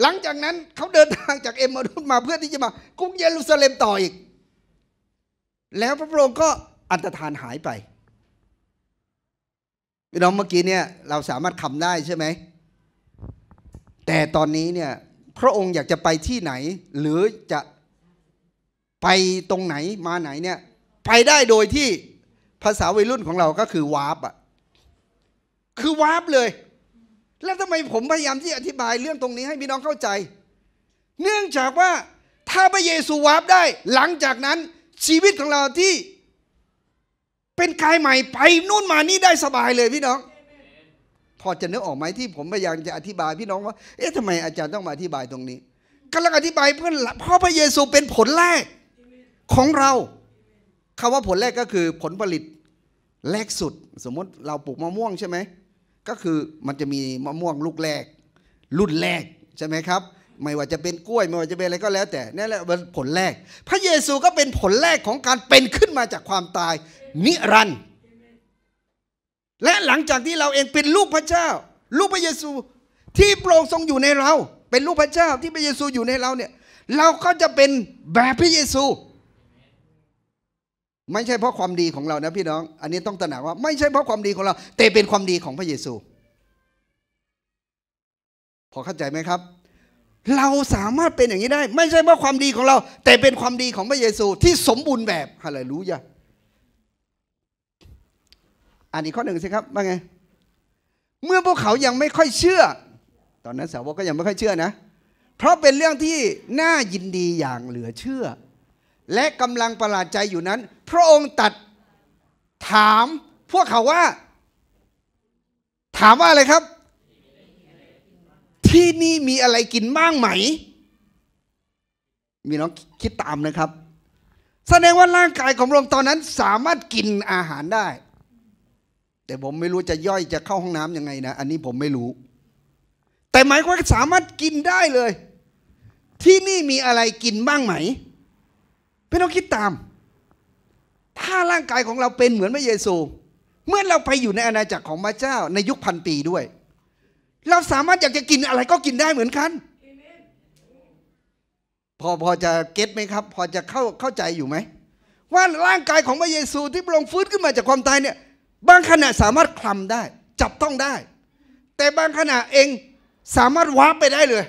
S1: หลังจากนั้นเขาเดินทางจากเอ็มมาดุนมาเพื่อที่จะมากรุงเยรูซาเล็มต่ออีกแล้วพระองค์ก็อันตรธานหายไปพี่น้องเมื่อกี้เนี่ยเราสามารถคำได้ใช่ไหมแต่ตอนนี้เนี่ยพระองค์อยากจะไปที่ไหน หรือจะไปตรงไหนมาไหนเนี่ยไปได้โดยที่ภาษาวัยรุ่นของเราก็คือวาร์ปอะคือวาร์ปเลย แล้วทำไมผมพยายามที่อธิบายเรื่องตรงนี้ให้พี่น้องเข้าใจ เนื่องจากว่าถ้าพระเยซูวาร์ปได้ หลังจากนั้นชีวิตของเราที่เป็นกายใหม่ไปนู่นมานี่ได้สบายเลยพี่น้องพอจะนึกออกไหมที่ผมพยายามจะอธิบายพี่น้องว่า เอ๊ะทำไมอาจารย์ต้องมาอธิบายตรงนี้กำลังอธิบายเพื่อนเพราะพระเยซูเป็นผลแรกของเราคำว่าผลแรกก็คือผลผลิตแรกสุด สมมติเราปลูกมะม่วงใช่ไหม ก็คือมันจะมีมะม่วงลูกแรกรุ่นแรกใช่ไหมครับ ไม่ว่าจะเป็นกล้วย ไม่ว่าจะเป็นอะไรก็แล้วแต่นี่แหละผลแรก พระเยซูก็เป็นผลแรกของการเป็นขึ้นมาจากความตาย นิรันดร์และหลังจากที่เราเองเป็นลูกพระเจ้าลูกพระเยซูที่โปร่งทรงอยู่ในเรา เป็นลูกพระเจ้าที่พระเยซูอยู่ในเราเนี่ย เราก็จะเป็นแบบพระเยซู ไม่ใช่เพราะความดีของเรานะพี่น้อง อันนี้ต้องตระหนักว่าไม่ใช่เพราะความดีของเราแต่เป็นความดีของพระเยซู พอเข้าใจไหมครับ เราสามารถเป็นอย่างนี้ได้ ไม่ใช่เพราะความดีของเรา แต่เป็นความดีของพระเยซูที่สมบูรณ์แบบฮาเลลูยาอ่านอีกข้อหนึ่งสิครับ ว่าไง เมื่อพวกเขายังไม่ค่อยเชื่อ ตอนนั้นสาวกก็ยังไม่ค่อยเชื่อนะ เพราะเป็นเรื่องที่น่ายินดีอย่างเหลือเชื่อ และกำลังประหลาดใจอยู่นั้น พระองค์ตัดถาม พวกเขาว่า ถามว่าอะไรครับ ที่นี่มีอะไรกินบ้างไหม มีน้องคิดตามนะครับ แสดงว่าร่างกายของพระองค์ตอนนั้นสามารถกินอาหารได้แต่ผมไม่รู้จะย่อยจะเข้าห้องน้ำยังไงนะอันนี้ผมไม่รู้ แต่หมายความสามารถกินได้เลย ที่นี่มีอะไรกินบ้างไหมไม่ต้องคิดตาม ถ้าร่างกายของเราเป็นเหมือนพระเยซู เมื่อเราไปอยู่ในอาณาจักรของพระเจ้าในยุคพันปีด้วย เราสามารถอยากจะกินอะไรก็กินได้เหมือนกันพอพอจะเก็ตไหมครับ พอจะเข้าเข้าใจอยู่ไหม ว่าร่างกายของพระเยซูที่ประองฟื้นขึ้นมาจากความตายเนี่ยบางขณะสามารถคลำได้ จับต้องได้ แต่บางขณะเองสามารถวาร์ปไปได้เลย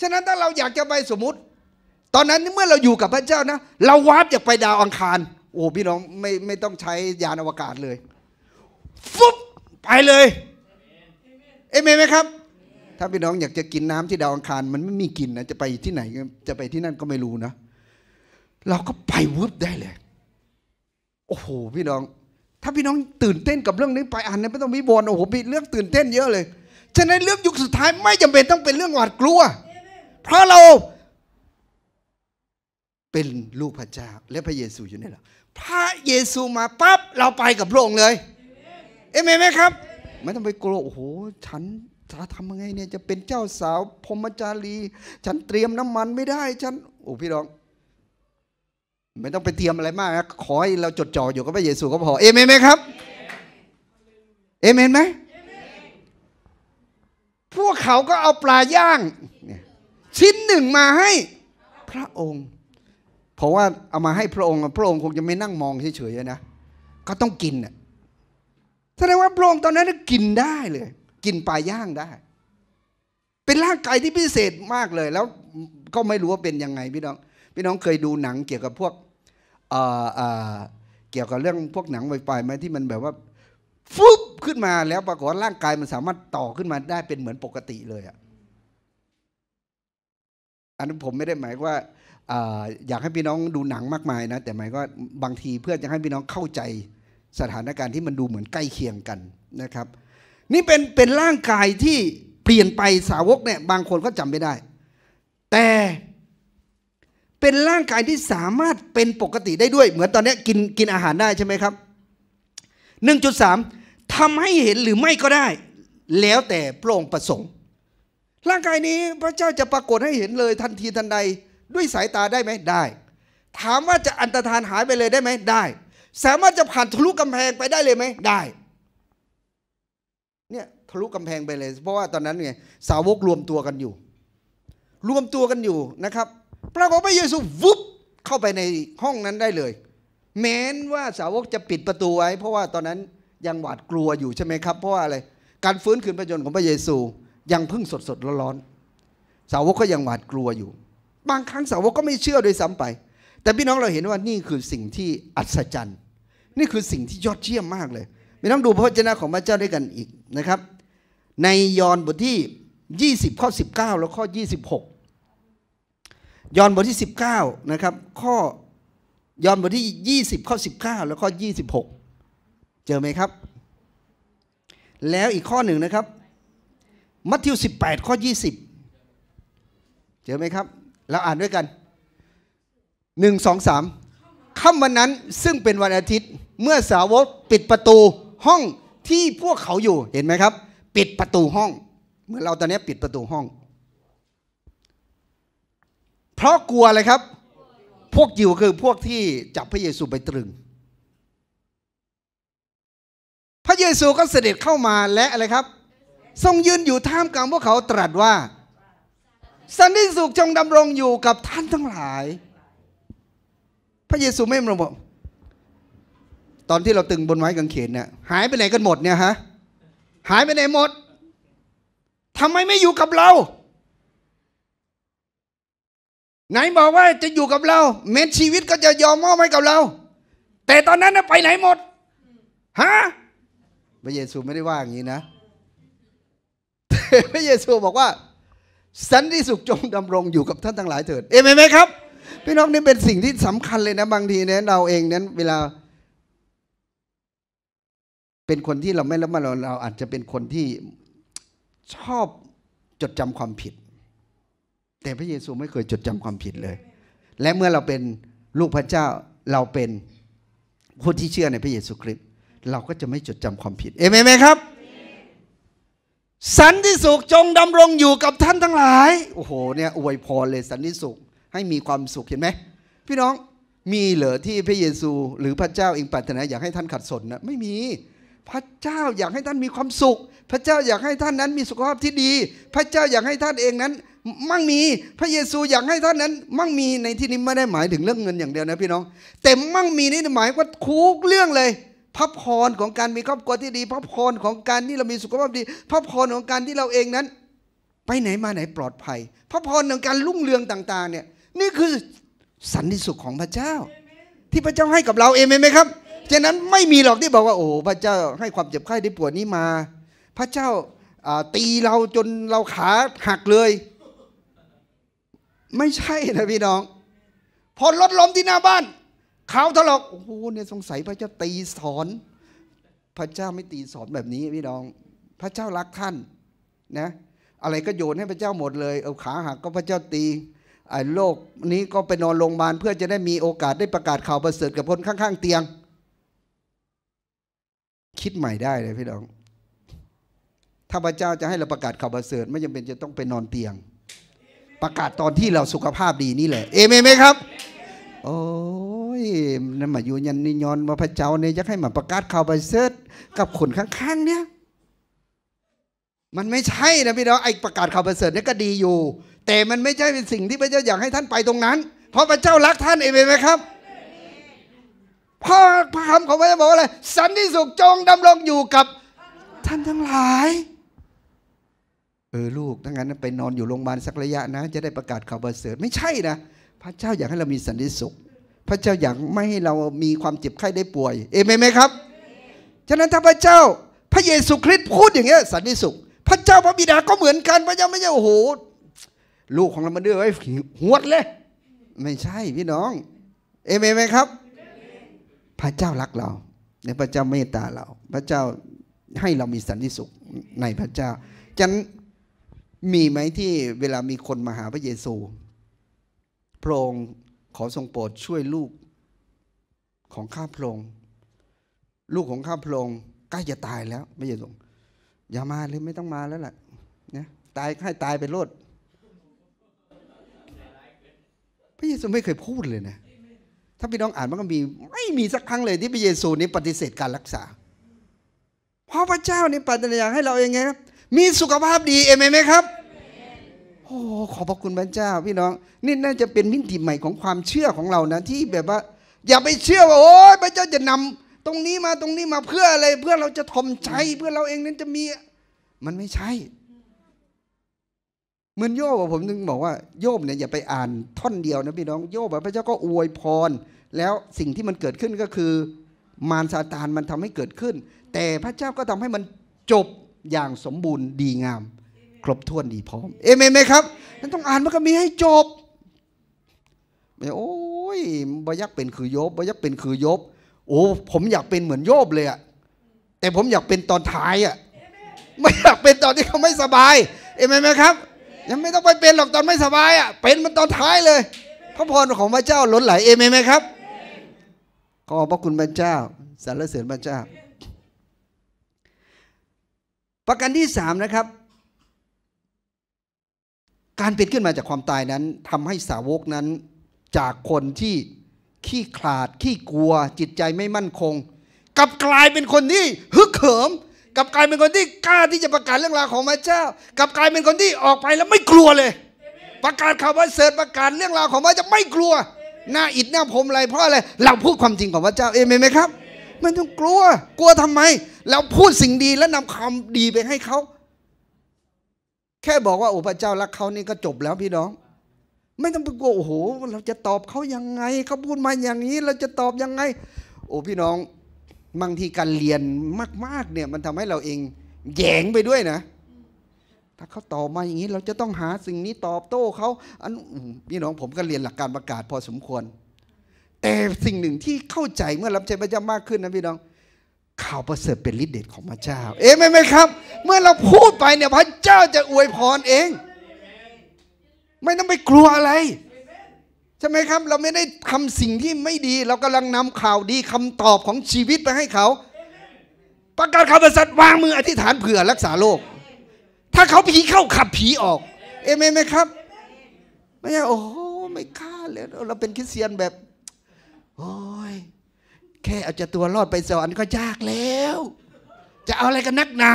S1: ฉะนั้นถ้าเราอยากจะไปสมมติ ตอนนั้นเมื่อเราอยู่กับพระเจ้านะเราวาร์ปจากไปดาวอังคารโอ้พี่น้องไม่ไม่ต้องใช้ยานอวกาศเลย ฟุบไปเลยเอเมนไหมครับ ถ้าพี่น้องอยากจะกินน้ำที่ดาวอังคารมันไม่มีกินนะจะไปที่ไหน จะไปที่นั่นก็ไม่รู้นะเราก็ไปวืบได้เลยโอ้โหพี่น้องถ้าพี่น้องตื่นเต้นกับเรื่องนี้ไปอ่านเนี่ยไม่ต้องมีบอนโอ้โหมีเรื่องตื่นเต้นเยอะเลยฉะนั้นเรื่องยุคสุดท้าย ไม่จำเป็นต้องเป็นเรื่องหวาดกลัว เพราะเรา เป็นลูกพระเจ้าและพระเยซูอยู่ในเราพระเยซูมาปั๊บเราไปกับพระองค์เลย เอเมนไหมครับ ไม่ต้องไปกลัวโอ้โห ฉันจะทำยังไงเนี่ยจะเป็นเจ้าสาวพรมจารีฉันเตรียมน้ำมันไม่ได้ ฉันโอ้พี่น้องไม่ต้องไปเตรียมอะไรมากนะขอให้เราจดจ่ออยู่กับพระเยซูก็พอเอเมนไหมครับเอเมนไหมพวกเขาก็เอาปลาย่าง ชิ้นหนึ่งมาให้พระองค์ เพราะว่าเอามาให้พระองค์ พระองค์คงจะไม่นั่งมองเฉยๆนะก็ต้องกินน่ะแสดงว่าพระองค์ตอนนั้นกินได้เลย กินปลาย่างได้ เป็นร่างกายที่พิเศษมากเลย แล้วก็ไม่รู้ว่าเป็นยังไงพี่น้องพี่น้องเคยดูหนังเกี่ยวกับพวกเกี่ยวกับเรื่องพวกหนังไวไฟไหมที่มันแบบว่าฟุบขึ้นมาแล้วปรากฏร่างกายมันสามารถต่อขึ้นมาได้เป็นเหมือนปกติเลยอ่ะอันนั้นผมไม่ได้หมายว่าอยากให้พี่น้องดูหนังมากมายนะแต่หมายว่าบางทีเพื่อจะให้พี่น้องเข้าใจสถานการณ์ที่มันดูเหมือนใกล้เคียงกันนะครับ นี่เป็นเป็นร่างกายที่เปลี่ยนไปสาวกเนี่ย บางคนก็จำไม่ได้ แต่เป็นร่างกายที่สามารถเป็นปกติได้ด้วย เหมือนตอนนี้กินกินอาหารได้ใช่ไหมครับ 1.3ทำให้เห็นหรือไม่ก็ได้ แล้วแต่พระองค์ประสงค์ ร่างกายนี้พระเจ้าจะปรากฏให้เห็นเลยทันทีทันใดด้วยสายตาได้ไหมได้ ถามว่าจะอันตรธานหายไปเลยได้ไหมได้ สามารถจะผ่านทะลุกำแพงไปได้เลยไหมได้เนี่ยทะลุกำแพงไปเลย เพราะว่าตอนนั้นเนี่ยสาวกรวมตัวกันอยู่รวมตัวกันอยู่นะครับปรากฏพระเยซูวุบเข้าไปในห้องนั้นได้เลย แม้นว่าสาวกจะปิดประตูไว้เพราะว่าตอนนั้นยังหวาดกลัวอยู่ใช่ไหมครับเพราะว่าอะไรการฟื้นคืนพระชนของพระเยซูยังพึ่งสดสดร้อนๆสาวกก็ยังหวาดกลัวอยู่ บางครั้งสาวกก็ไม่เชื่อโดยซ้ำไป แต่พี่น้องเราเห็นว่านี่คือสิ่งที่อัศจรรย์นี่คือสิ่งที่ยอดเยี่ยมมากเลยพี่น้องดูพระเจ้าของพระเจ้าด้วยกันอีกนะครับ ในยอห์นบทที่ 20ข้อ19 แล้วข้อ26ยอห์นบทที่19นะครับข้อยอห์นบทที่ 20 ข้อ 19 แล้วข้อ 26 เจอไหมครับ แล้วอีกข้อหนึ่งนะครับ มัทธิว18 ข้อ 20 เจอไหมครับเราอ่านด้วยกัน1 2 3ค่ำวันนั้นซึ่งเป็นวันอาทิตย์เมื่อสาวกปิดประตูห้องที่พวกเขาอยู่เห็นไหมครับ ปิดประตูห้องเหมือนเราตอนนี้ปิดประตูห้องเพราะกลัวอะไรครับ พวกยิวคือพวกที่จับพระเยซูไปตรึง พระเยซูก็เสด็จเข้ามาและอะไรครับ ทรงยืนอยู่ท่ามกลางพวกเขาตรัสว่าสันติสุขจงดำรงอยู่กับท่านทั้งหลาย พระเยซูไม่มาบอกตอนที่เราตึงบนไม้กางเขนเนี่ยหายไปไหนกันหมดเนี่ยฮะหายไปไหนหมดทำไมไม่อยู่กับเราไหนบอกว่า จะอยู่กับเราเม็ดชีวิตก็จะยอมมอบให้กับเรา แต่ตอนนั้นไปไหนหมดฮะพระเยซูไม่ได้ว่าอย่างนี้นะพระเยซูบอกว่า สันติสุขจงดำรงอยู่กับท่านทั้งหลายเถิดเอเมนไหมครับพี่น้องนี่เป็นสิ่งที่สำคัญเลยนะ บางทีเนี่ยเราเองนั้น เวลา เป็นคนที่เราไม่ล้วมาเราเราอาจจะเป็นคนที่ชอบจดจำความผิดแต่พระเยซูไม่เคยจดจำความผิดเลย และเมื่อเราเป็นลูกพระเจ้า เราเป็นผู้ที่เชื่อในพระเยซูคริสต์ เราก็จะไม่จดจำความผิด เอเมนไหมครับ สันติสุขจงดำรงอยู่กับท่านทั้งหลาย โอ้โห เนี่ย อวยพรเลยสันติสุขให้มีความสุข เห็นไหม พี่น้อง มีเหรอที่พระเยซู หรือพระเจ้าเองปรารถนาอยากให้ท่านขัดสนนะไม่มี พระเจ้าอยากให้ท่านมีความสุข พระเจ้าอยากให้ท่านนั้นมีสุขภาพที่ดี พระเจ้าอยากให้ท่านเองนั้นมั่งมีพระเยซูอยากให้ท่านนั้น มั่งมีในที่นี้ไม่ได้หมายถึงเรื่องเงินอย่างเดียวนะพี่น้องแต่มั่งมีนี่หมายว่าคุกเรื่องเลยพระพรของการมีครอบครัวที่ดีพระพรของการที่เรา มีสุขภาพดีพระพรของการที่เราเองนั้น ไปไหนมาไหนปลอดภัยพระพรของการรุ่งเรืองต่างๆเนี่ยนี่คือ สันติสุขของพระเจ้า ที่พระเจ้าให้กับเราเองไหมครับฉะนั้นไม่มีหรอกที่บอกว่าโอ้พระเจ้าให้ความเจ็บไข้ได้ปวดนี้มา พระเจ้าตีเราจนเราขาหักเลยไม่ใช่นะ พี่น้อง พอรถล้มที่หน้าบ้านเขาทะเลาะโอ้โหเนี่ยสงสัยพระเจ้าตีสอนพระเจ้าไม่ตีสอนแบบนี้พี่น้อง พระเจ้ารักท่าน นะ อะไรก็โยนให้พระเจ้าหมดเลยเอาขาหักก็พระเจ้าตีไอ้โรคนี้ก็ไปนอนโรงพยาบาลเพื่อจะได้มีโอกาสได้ประกาศข่าวประเสริฐกับคนข้างๆเตียง คิดใหม่ได้เลย พี่น้อง ถ้าพระเจ้าจะให้เราประกาศข่าวประเสริฐไม่จำเป็นจะต้องไปนอนเตียงประกาศตอนที่เราสุขภาพดีนี่แหละ เอเมนไหมครับ โอ้ยนั่นมาอยู่ยันนิยอนมาพระเจ้าเนี่ยจะให้มาประกาศข่าวไปเสิร์ชกับคนข้างๆเนี่ยมันไม่ใช่นะพี่น้องไอ้ประกาศข่าวประเสริฐนี่ก็ดีอยู่ แต่มันไม่ใช่เป็นสิ่งที่พระเจ้าอยากให้ท่านไปตรงนั้น เพราะพระเจ้ารักท่านเอเมนไหมครับพ่อพระคำของพระเจ้าบอกว่าอะไรสันติสุขจงดำรงอยู่กับท่านทั้งหลายเออลูก ถ้างั้นไปนอนอยู่โรงพยาบาลสักระยะนะ จะได้ประกาศข่าวประเสริฐไม่ใช่นะ พระเจ้าอยากให้เรามีสันติสุข พระเจ้าอยากไม่ให้เรามีความเจ็บไข้ได้ป่วย เอเมนไหมครับฉะนั้นถ้าพระเจ้า พระเยซูคริสต์พูดอย่างเงี้ย สันติสุข พระเจ้าพระบิดาก็เหมือนกัน พระเจ้าไม่ใช่โอ้โหลูกของเรามาเดือดไว้หวดเลย ไม่ใช่ พี่น้อง เอเมนไหมครับ พระเจ้ารักเราในพระเจ้าเมตตาเรา พระเจ้าให้เรามีสันติสุขในพระเจ้า ฉะนั้นมีไหมที่เวลามีคนมาหาพระเยซูพระองค์ขอทรงโปรดช่วยลูกของข้าพระองค์ลูกของข้าพระองค์ใกล้จะตายแล้ว พระเยซูอย่ามาเลยไม่ต้องมาแล้วล่ะนะตายให้ตายไปโลด พระเยซูไม่เคยพูดเลยนะ ถ้าพี่น้องอ่านมันก็มีไม่มีสักครั้งเลยที่พระเยซูนี้ปฏิเสธการรักษาเพราะพระเจ้านี่ปฏิญาณให้เราเองไงครับมีสุขภาพดีเอเมนไหมครับ โอ้ขอบพระคุณพระเจ้า พี่น้อง นี่น่าจะเป็นมิติใหม่ของความเชื่อของเรานะ ที่แบบว่า อย่าไปเชื่อว่าโอ้ยพระเจ้าจะนำตรงนี้มาตรงนี้มาเพื่ออะไร เพื่อเราจะทมใจเพื่อเราเองนั้นจะมีมันไม่ใช่เหมือนโยบผมนึงบอกว่าโยบเนี่ยอย่าไปอ่านท่อนเดียวนะ พี่น้อง โยบพระเจ้าก็อวยพร แล้วสิ่งที่มันเกิดขึ้นก็คือ มารซาตานมันทำให้เกิดขึ้น แต่พระเจ้าก็ทำให้มันจบอย่างสมบูรณ์ดีงาม ครบถ้วนดีพร้อมเอเมนไหมครับ นั่นต้องอ่านพระคัมภีร์ให้จบ ไม่โอ้ยบยักเป็นคือโยบบยักเป็นคือโยบโอ้ผมอยากเป็นเหมือนโยบเลยอะแต่ผมอยากเป็นตอนท้ายอะไม่อยากเป็นตอนที่เขาไม่สบายเอเมนไหมครับ ยังไม่ต้องไปเป็นหรอก ตอนไม่สบายอะเป็นมันตอนท้ายเลย พระพรของพระเจ้าล้นไหลเอเมนไหมครับขอบพระคุณพระเจ้าสรรเสริญพระเจ้าประการที่สามนะครับ การเป็นขึ้นมาจากความตายนั้นทำให้สาวกนั้น จากคนที่ขี้ขลาดขี้กลัว จิตใจไม่มั่นคง กลับกลายเป็นคนที่ฮึกเหิมกลับกลายเป็นคนที่กล้าที่จะประกาศเรื่องราวของพระเจ้ากลับกลายเป็นคนที่ออกไปแล้วไม่กลัวเลย ประกาศข่าวว่าเสด็ประกาศเรื่องราวของพระเจ้าไม่กลัว หน้าอิดหน้าผมอะไร เพราะอะไรเราพูดความจริงของพระเจ้าเอเมนไหมครับไม่ต้องกลัว กลัวทำไมแล้วพูดสิ่งดีและนำคำดีไปให้เขาแค่บอกว่าโอ้พระเจ้ารักเขานี่ก็จบแล้วพี่น้อง ไม่ต้องไปกลัวโอ้โหเราจะตอบเขายังไง เขาพูดมาอย่างนี้ เราจะตอบยังไง โอ้พี่น้อง บางทีการเรียนมาก ๆ เนี่ย มันทำให้เราเองแยงไปด้วยนะถ้าเขาตอบมาอย่างนี้ เราจะต้องหาสิ่งนี้ตอบโต้เขาอันพี่น้องผมก็เรียนหลักการประกาศพอสมควร แต่สิ่งหนึ่งที่เข้าใจเมื่อรับใช้พระเจ้ามากขึ้นนะพี่น้องข่าวประเสริฐเป็นฤทธิ์เดชของพระเจ้า เอ๊ะไม่ไหมครับ เมื่อเราพูดไปเนี่ย พระเจ้าจะอวยพรเอง ไม่ต้องไปกลัวอะไรใช่ไหมครับ เราไม่ได้ทำาสิ่งที่ไม่ดี เรากำลังนำข่าวดีคำตอบของชีวิตไปให้เขา ประกาศข่าวประเสริฐวางมืออธิษฐานเผื่อรักษาโรคถ้าเขาผีเข้าขับผีออก เอเมนไหมครับ ไม่ใช่โอ้โห ไม่กล้าเลยเราเป็นคริสเตียนแบบ โอ้ยแค่เอาจะตัวรอดไปสวรรค์ก็ยากแล้ว จะเอาอะไรกันนักหนา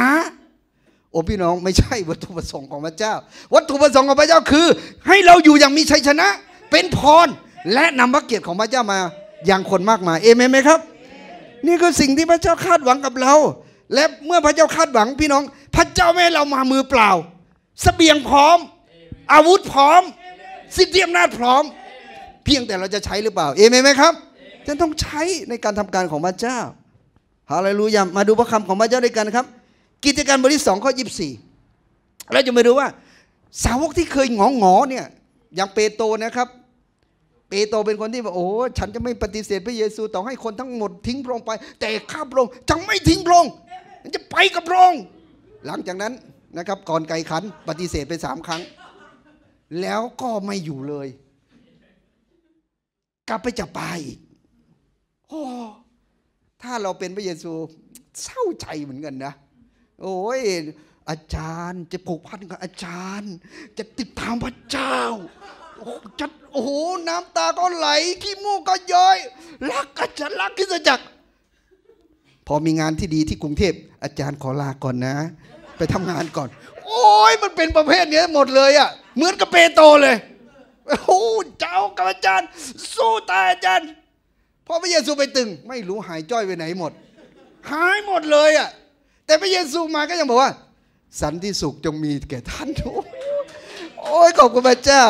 S1: โอ้พี่น้องไม่ใช่วัตถุประสงค์ของพระเจ้า วัตถุประสงค์ของพระเจ้าคือ ให้เราอยู่อย่างมีชัยชนะ เป็นพรและนำพระเกียรติของพระเจ้ามาอย่างคนมากมายเอเมนไหมครับ นี่คือสิ่งที่พระเจ้าคาดหวังกับเรา และเมื่อพระเจ้าคาดหวังพี่น้อง พระเจ้าไม่เรามามือเปล่าสเสบียงพร้อม อาวุธพร้อม สิทธิอำนาจพร้อม เพียงแต่เราจะใช้หรือเปล่าเอเมนไหมครับฉันต้องใช้ในการทำการของพระเจ้าฮาเลลูยามาดูพระคำของพระเจ้าด้วยกันครับ กิจการบทที่สองข้อยีสี่เราจะมาดูว่า สาวกที่เคยหงอหงอเนี่ยอย่างเปโตนะครับ เปโตเป็นคนที่บอกโอ้ฉันจะไม่ปฏิเสธพระเยซู ต่อให้คนทั้งหมด ทิ้งพระองค์ไป แต่ข้าพระองค์จะไม่ทิ้งพระองค์จะไปกับพระองค์หลังจากนั้นนะครับ ก่อนไกลขันปฏิเสธไปสามครั้ง แล้วก็ไม่อยู่เลย กลับไปจับปลาอีกโอ้ถ้าเราเป็นพระเยซูเศร้าใจเหมือนกันนะ โอ้ย อาจารย์จะผูกพันกับอาจารย์ จะติดตามพระเจ้าจะโอ้โหน้ำตาก็ไหล ขี้มูกก็ย้อยรักอาจารย์รักกิจจักพอมีงานที่ดีที่กรุงเทพอาจารย์ขอลาก่อนนะ ไปทำงานก่อน โอ้ย มันเป็นประเภทนี้หมดเลยอะ่ะ เหมือนกับเปโตเลย โอ้ เจ้ากับอาจารย์ สู้ตายอาจารย์พอพระเยซูไปตึง ไม่รู้หายจ้อยไปไหนหมด หายหมดเลยอ่ะแต่พระเยซูมาก็ยังบอกว่า สันติสุขจงมีแก่ท่านทุกโอ้ยขอบคุณพระเจ้า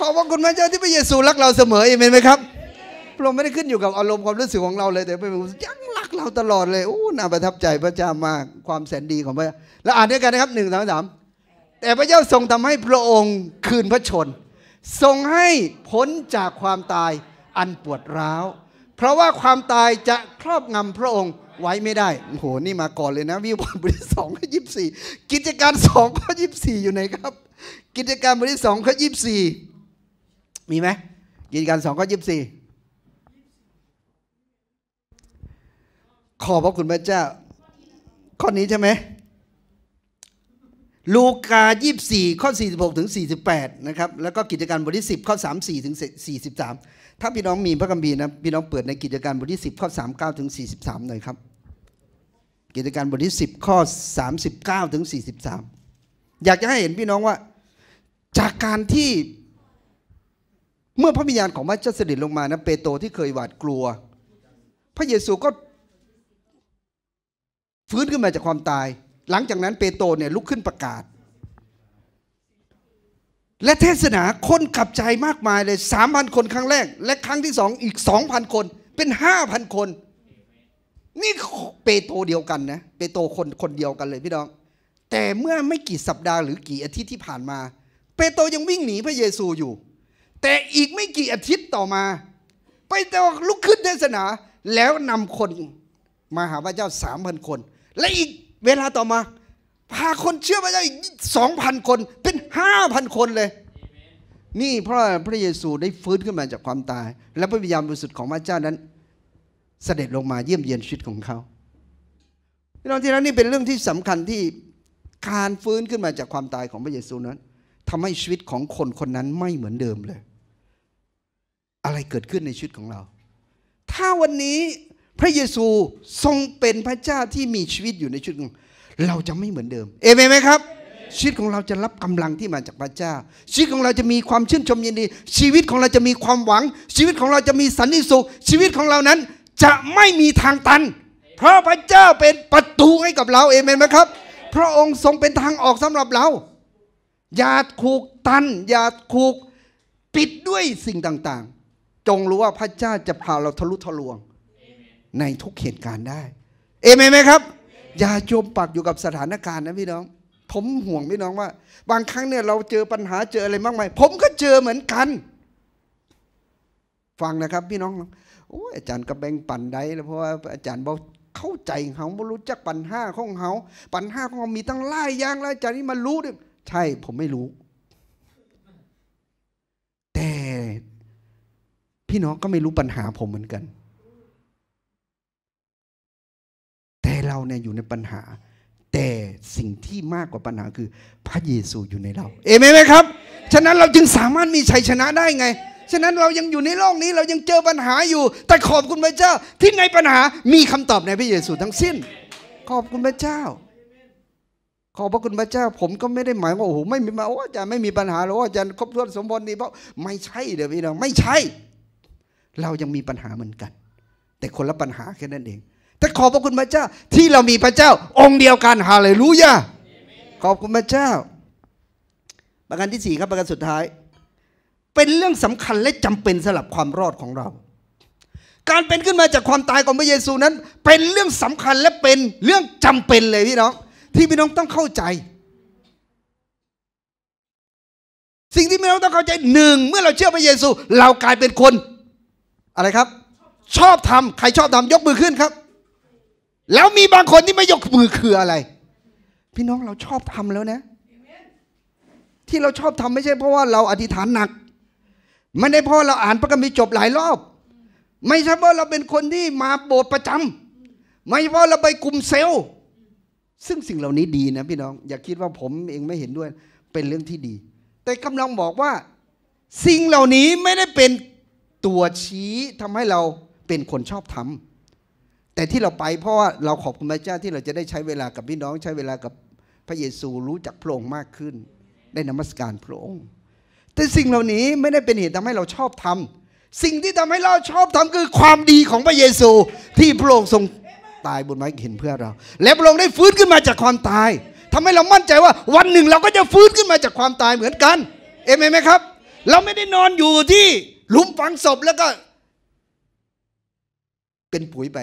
S1: ขอบคุณพระเจ้าที่พระเยซูรักเราเสมอเอเมนไหมครับพระองค์ไม่ได้ขึ้นอยู่กับอารมณ์ความรู้สึกของเราเลยแต่พระองค์ยังรักเราตลอดเลยโอ้น่าประทับใจพระเจ้ามากความแสนดีของพระเจ้าแล้วอ่านด้วยกันนะครับหนึ่งสองสามแต่พระเจ้าทรงทำให้พระองค์คืนพระชน ทรงให้พ้นจากความตายอันปวดร้าว เพราะว่าความตายจะครอบงำพระองค์ไว้ไม่ได้ โอ้โหนี่มาก่อนเลยนะวิวบณ์บทที่สองข้อยีสี่กิจการสองข้อยีสี่อยู่ไหนครับ กิจการบทที่สองข้อยีสี่มีไหมกิจการสองข้อยีสี่ขอบพระคุณพระเจ้าข้อนี้ใช่ไหมลูกา 24 ข้อ46 ถึง 48นะครับแล้วก็กิจการบทที่ิบข้อ34 ถึง 43ถ้าพี่น้องมีพระคัมภีร์นะ พี่น้องเปิดในกิจการบทที่10 ข้อ 39ถึง43 หน่อยครับ กิจการบทที่10 ข้อ 39ถึง43 อยากจะให้เห็นพี่น้องว่า จากการที่ เมื่อพระวิญญาณของพระเจ้าเสด็จลงมานะเปโตรที่เคยหวาดกลัว พระเยซูก็ฟื้นขึ้นมาจากความตาย หลังจากนั้นเปโตรเนี่ยลุกขึ้นประกาศและเทศนาคนกลับใจมากมายเลยสามพันคนครั้งแรก และครั้งที่สองอีกสองพันคน เป็นห้าพันคน นี่เปโตเดียวกันนะเปโตคนคนเดียวกันเลยพี่น้องแต่เมื่อไม่กี่สัปดาห์หรือกี่อาทิตย์ที่ผ่านมาเปโตยังวิ่งหนีพระเยซูอยู่ แต่อีกไม่กี่อาทิตย์ต่อมาไปโตลุกขึ้นเทศนา แล้วนำคนมาหาพระเจ้าสามพันคน และอีกเวลาต่อมาพาคนเชื่อพระเจ้าอีกสองพันคนเปนห้าพันคนเลย นี่เพราะพระเยซูได้ฟื้นขึ้นมาจากความตาย และพระวิญญาณบริสุทธิ์ของพระเจ้านั้น เสด็จลงมาเยี่ยมเยียนชีวิตของเขาพี่น้องที่นั้นนี่เป็นเรื่องที่สำคัญที่การฟื้นขึ้นมาจากความตายของพระเยซูนั้น ทำให้ชีวิตของคนคนนั้นไม่เหมือนเดิมเลย อะไรเกิดขึ้นในชีวิตของเรา ถ้าวันนี้พระเยซูทรงเป็นพระเจ้าที่มีชีวิตอยู่ในชีวิตของเราจะไม่เหมือนเดิมเอเมนไหมครับชีวิตของเราจะรับกำลังที่มาจากพระเจ้า ชีวิตของเราจะมีความชื่นชมยินดี ชีวิตของเราจะมีความหวัง ชีวิตของเราจะมีสันติสุขชีวิตของเรานั้นจะไม่มีทางตัน เพราะพระเจ้าเป็นประตูให้กับเราเอเมนไหมครับ พระองค์ทรงเป็นทางออกสำหรับเราอย่าถูกตันอย่าถูก ปิดด้วยสิ่งต่างๆ จงรู้ว่าพระเจ้าจะพาเราทะลุทะลวง ในทุกเหตุการณ์ได้เอเมนไหมครับ อย่าจมปักอยู่กับสถานการณ์นะพี่น้องผมห่วงพี่น้องว่า บางครั้งเนี่ยเราเจอปัญหาเจออะไรมากมายผมก็เจอเหมือนกัน ฟังนะครับ พี่น้องโอ้อาจารย์กระแบงปั่นได้แล้วเพราะว่าอาจารย์บอกเข้าใจเขาไม่รู้จักปัญหาของเขาปัญหาของเขามีตั้งไล่ย่างไล่อาจารย์นี่มารู้ดิใช่ ผมไม่รู้ แต่ พี่น้องก็ไม่รู้ปัญหา ผมเหมือนกัน แต่เราเนี่ยอยู่ในปัญหาแต่สิ่งที่มากกว่าปัญหาคือพระเยซูอยู่ในเรา เอเมนไหมครับ ฉะนั้นเราจึงสามารถมีชัยชนะได้ไง ฉะนั้นเรายังอยู่ในโลกนี้เรายังเจอปัญหาอยู่ แต่ขอบคุณพระเจ้าที่ในปัญหา มีคำตอบในพระเยซูทั้งสิ้น ขอบคุณพระเจ้า ขอบพระคุณพระเจ้า ผมก็ไม่ได้หมายว่าโอ้โหไม่มีมาโอ้อาจารย์ไม่มีปัญหาหรอกอาจารย์ครบถ้วนสมบูรณ์ดีเพราะไม่ใช่เดี๋ยวพี่น้องไม่ใช่ เรายังมีปัญหาเหมือนกัน แต่คนละปัญหาแค่นั้นเองแต่ขอบพระคุณพระเจ้าที่เรามีพระเจ้า องค์เดียวกันฮาเลลูยาขอบคุณพระเจ้า ประการที่สี่ครับ ประการสุดท้าย เป็นเรื่องสำคัญและจำเป็นสำหรับความรอดของเรา การเป็นขึ้นมาจากความตายของพระเยซูนั้น เป็นเรื่องสำคัญและเป็นเรื่องจำเป็นเลยพี่น้อง ที่พี่น้องต้องเข้าใจ สิ่งที่พี่น้องต้องเข้าใจหนึ่งเมื่อเราเชื่อพระเยซู เรากลายเป็นคน อะไรครับ ชอบทำใครชอบทำยกมือขึ้นครับแล้วมีบางคนที่ไม่ยกมือคืออะไร พี่น้องเราชอบทำแล้วนะที่เราชอบทำไม่ใช่เพราะว่าเราอธิษฐานหนักไม่ได้เพราะเราอ่านพระคัมภีร์จบหลายรอบ ไม่ใช่เพราะเราเป็นคนที่มาโบสถ์ประจำ ไม่ใช่เพราะเราไปกลุ่มเซลล์ซึ่งสิ่งเหล่านี้ดีนะพี่น้องอย่าคิดว่าผมเองไม่เห็นด้วยเป็นเรื่องที่ดี แต่กำลังบอกว่า สิ่งเหล่านี้ไม่ได้เป็นตัวชี้ทำให้เราเป็นคนชอบทำแต่ที่เราไปเพราะว่าเราขอบคุณพระเจ้าที่เราจะได้ใช้เวลากับพี่น้อง ใช้เวลากับพระเยซูรู้จักพระองค์มากขึ้น ได้นมัสการพระองค์แต่สิ่งเหล่านี้ไม่ได้เป็นเหตุทำให้เราชอบทำสิ่งที่ทำให้เราชอบทำคือความดีของพระเยซูที่พระองค์ทรงตายบนไม้เห็นเพื่อเรา และพระองค์ได้ฟื้นขึ้นมาจากความตาย ทำให้เรามั่นใจว่า วันหนึ่งเราก็จะฟื้นขึ้นมาจากความตายเหมือนกันเอเมนไหมครับ เราไม่ได้นอนอยู่ที่หลุมฝังศพแล้วก็ เป็นปุ๋ยไป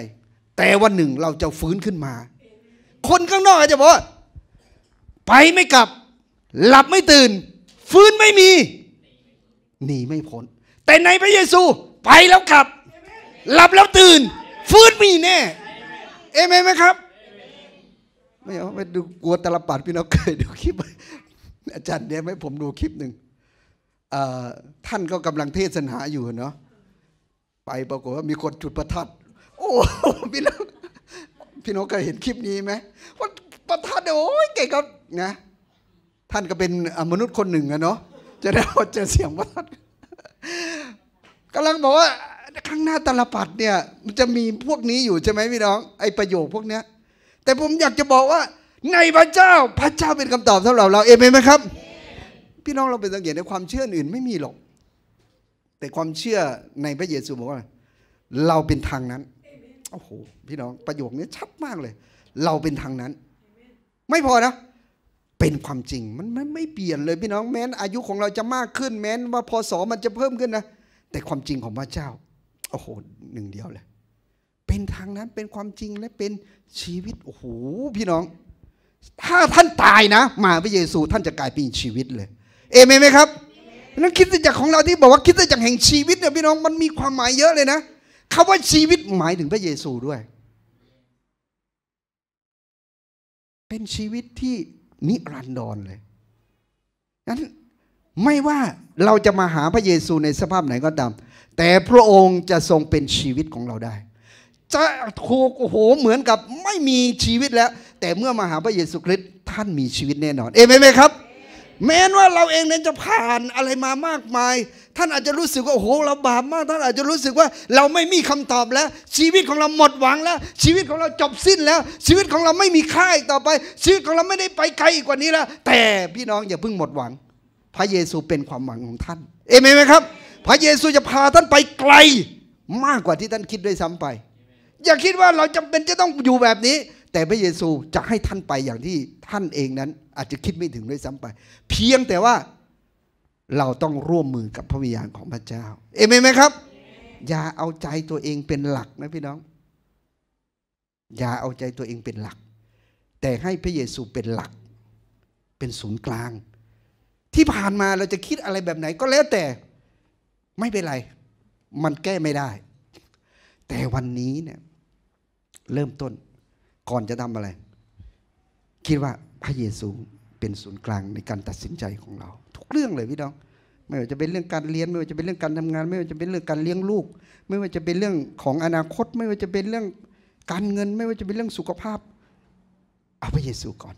S1: แต่วันหนึ่งเราจะฟื้นขึ้นมา คนข้างนอกอาจจะบอกว่าไปไม่กลับ หลับไม่ตื่นฟื้นไม่มีหนีไม่พ้นแต่ในพระเยซู ไปแล้วกลับ หลับแล้วตื่นฟื้นมีแน่เอเมนไหมครับไม่เอาไปดูกลัวตลปัดพี่น้องเคยดูคลิปอาจารย์เนี่ยไหมผมดูคลิปหนึ่งท่านก็กำลังเทศนาอยู่เนาะไปปรากฏว่ามีคนจุดประทัดโอ้พี่น้องพี่น้องเคยเห็นคลิปนี้ไหมว่าประธานโอ้ยเก่งครับนะท่านก็เป็นมนุษย์คนหนึ่งอะเนาะจะได้พอเจอเสียงประทัดกำลังบอกว่าข้างหน้าตลปัดเนี่ย มันจะมีพวกนี้อยู่ใช่ไหมพี่น้อง ไอประโยคพวกเนี้ย แต่ผมอยากจะบอกว่าในพระเจ้าพระเจ้าเป็นคำตอบสำหรับเราเอเไหมครับ พี่น้องเราเป็นสังเกตในความเชื่ออื่นไม่มีหรอกแต่ความเชื่อในพระเยซูบอกว่าเราเป็นทางนั้นโอ้โหพี่น้องประโยคนี้ชัดมากเลย เราเป็นทางนั้นไม่พอนะ เป็นความจริงมันไม่ไม่เปลี่ยนเลยพี่น้อง แม้น อายุของเราจะมากขึ้น แม้นว่าพศมันจะเพิ่มขึ้นนะแต่ความจริงของพระเจ้าโอ้โหหนึ่งเดียวเลย เป็นทางนั้นเป็นความจริงและเป็นชีวิตโอ้โหพี่น้อง ถ้าท่านตายนะ มาพระเยซูท่านจะกลายเป็นชีวิตเลยเอเมนไหมครับนั้นคิดจักรของเราที่บอกว่าคิดจักรแห่งชีวิตเนี่ยพี่น้องมันมีความหมายเยอะเลยนะคำว่าชีวิตหมายถึงพระเยซูด้วย เป็นชีวิตที่นิรันดรเลยนั้นไม่ว่าเราจะมาหาพระเยซูในสภาพไหนก็ตาม แต่พระองค์จะทรงเป็นชีวิตของเราได้ จะถกโขโหเหมือนกับไม่มีชีวิตแล้ว แต่เมื่อมาหาพระเยซูคริสต์ท่านมีชีวิตแน่นอน เอเมนไหมครับ แม้ว่าเราเองนั้นจะผ่านอะไรมามากมายท่านอาจจะรู้สึกว่าโอ้โหเราบาปมากท่านอาจจะรู้สึกว่าเราไม่มีคำตอบแล้ว ชีวิตของเราหมดหวังแล้ว ชีวิตของเราจบสิ้นแล้ว ชีวิตของเราไม่มีค่าอีกต่อไป ชีวิตของเราไม่ได้ไปไกลอีกกว่านี้แล้วแต่พี่น้องอย่าเพิ่งหมดหวัง พระเยซูเป็นความหวังของท่าน เอเมนไหมครับ พระเยซูจะพาท่านไปไกล มากกว่าที่ท่านคิดด้วยซ้ำไป อย่าคิดว่าเราจำเป็นจะต้องอยู่แบบนี้ แต่พระเยซูจะให้ท่านไปอย่างที่ท่านเองนั้นอาจจะคิดไม่ถึงด้วยซ้ำไป เพียงแต่ว่าเราต้องร่วมมือกับพระวิญญาณของพระเจ้า เอเมนไหมครับ อย่าเอาใจตัวเองเป็นหลักนะพี่น้อง อย่าเอาใจตัวเองเป็นหลัก แต่ให้พระเยซูเป็นหลัก เป็นศูนย์กลาง ที่ผ่านมาเราจะคิดอะไรแบบไหนก็แล้วแต่ ไม่เป็นไร มันแก้ไม่ได้ แต่วันนี้เนี่ย เริ่มต้น ก่อนจะทำอะไร คิดว่าพระเยซูเป็นศูนย์กลางในการตัดสินใจของเราเรื่องเลยพี่น้องไม่ว่าจะเป็นเรื่องการเรียนไม่ว่าจะเป็นเรื่องการทำงาน ไม่ว่าจะเป็นเรื่องการเลี้ยงลูก ไม่ว่าจะเป็นเรื่องของอนาคตไม่ว่าจะเป็นเรื่องการเงินไม่ว่าจะเป็นเรื่องสุขภาพเอาพระเยซูก่อน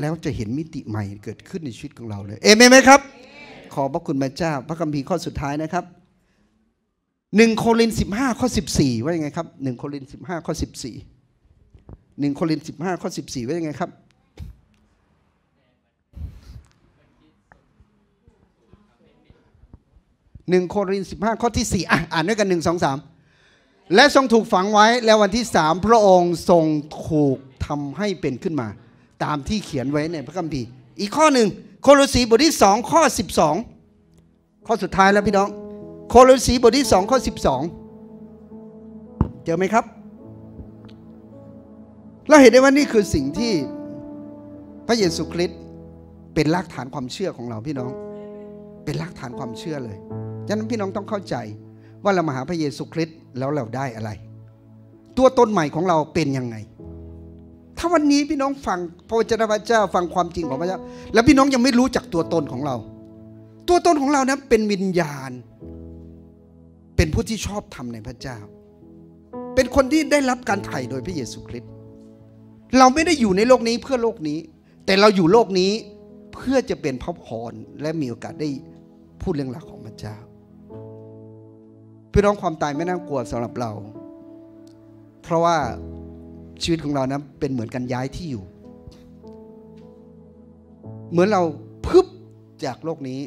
S1: แล้วจะเห็นมิติใหม่เกิดขึ้นในชีวิตของเราเลยเอเมนไหมครับ ขอพระคุณพระเจ้าพระคัมภีร์ข้อสุดท้ายนะครับหนึ่งโครินสิบห้าข้อสิบสี่ว่ายังไงครับหนึ่งโครินสิบห้าข้อสิบสี่หนึ่งโครินสิบห้าข้อสิบสี่ว่ายังไงครับหนึ่งโครินสิบห้าข้อที่สี่อ่านด้วยกันหนึ่งสองสามและทรงถูกฝังไว้แล้ววันที่สามพระองค์ทรงถูกทำให้เป็นขึ้นมาตามที่เขียนไว้ในพระคัมภีร์อีกข้อหนึ่งโครินสีบทที่สองข้อสิบสองข้อสุดท้ายแล้วพี่น้อง โครินสีบทที่สองข้อสิบสองเจอไหมครับ เราเห็นได้ว่านี่คือสิ่งที่พระเยซูคริสต์เป็นรากฐานความเชื่อของเราพี่น้อง เป็นรากฐานความเชื่อเลยฉะนั้นพี่น้องต้องเข้าใจว่าเรามาหาพระเยซูคริสต์แล้วเราได้อะไร ตัวตนใหม่ของเราเป็นยังไง ถ้าวันนี้พี่น้องฟังพระวจนะพระเจ้าฟังความจริงของพระเจ้า แล้วพี่น้องยังไม่รู้จักตัวตนของเรา ตัวตนของเรานะเป็นวิญญาณ เป็นผู้ที่ชอบทำในพระเจ้า เป็นคนที่ได้รับการไถ่โดยพระเยซูคริสต์เราไม่ได้อยู่ในโลกนี้เพื่อโลกนี้ แต่เราอยู่โลกนี้เพื่อจะเป็นพระพรและมีโอกาสได้พูดเรื่องหลักของพระเจ้าพี่น้องความตายไม่น่ากลัวสำหรับเรา เพราะว่าชีวิตของเรานะเป็นเหมือนกันย้ายที่อยู่ เหมือนเราพึบจากโลกนี้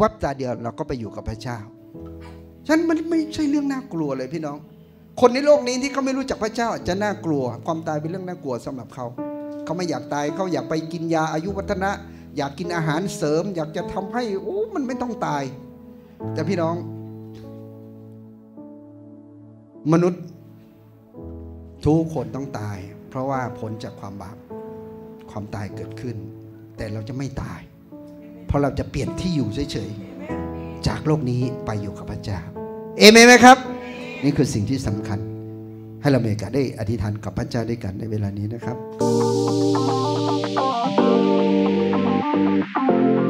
S1: วับตาเดียวเราก็ไปอยู่กับพระเจ้า ฉันมันไม่ใช่เรื่องน่ากลัวเลยพี่น้อง คนในโลกนี้ที่เขาไม่รู้จักพระเจ้า จะน่ากลัว ความตายเป็นเรื่องน่ากลัวสำหรับเขา เขาไม่อยากตายเขาอยากไปกินยาอายุวัฒนะอยากกินอาหารเสริม อยากจะทำให้โอ้มันไม่ต้องตาย แต่พี่น้องมนุษย์ ทุกคนต้องตาย เพราะว่าผลจากความบาปความตายเกิดขึ้น แต่เราจะไม่ตาย เพราะเราจะเปลี่ยนที่อยู่เฉยๆ จากโลกนี้ไปอยู่กับพระเจ้าเอเมนไหมครับ นี่คือสิ่งที่สำคัญ ให้เราเมกาได้อธิษฐานกับพระเจ้าด้วยกันในเวลานี้นะครับ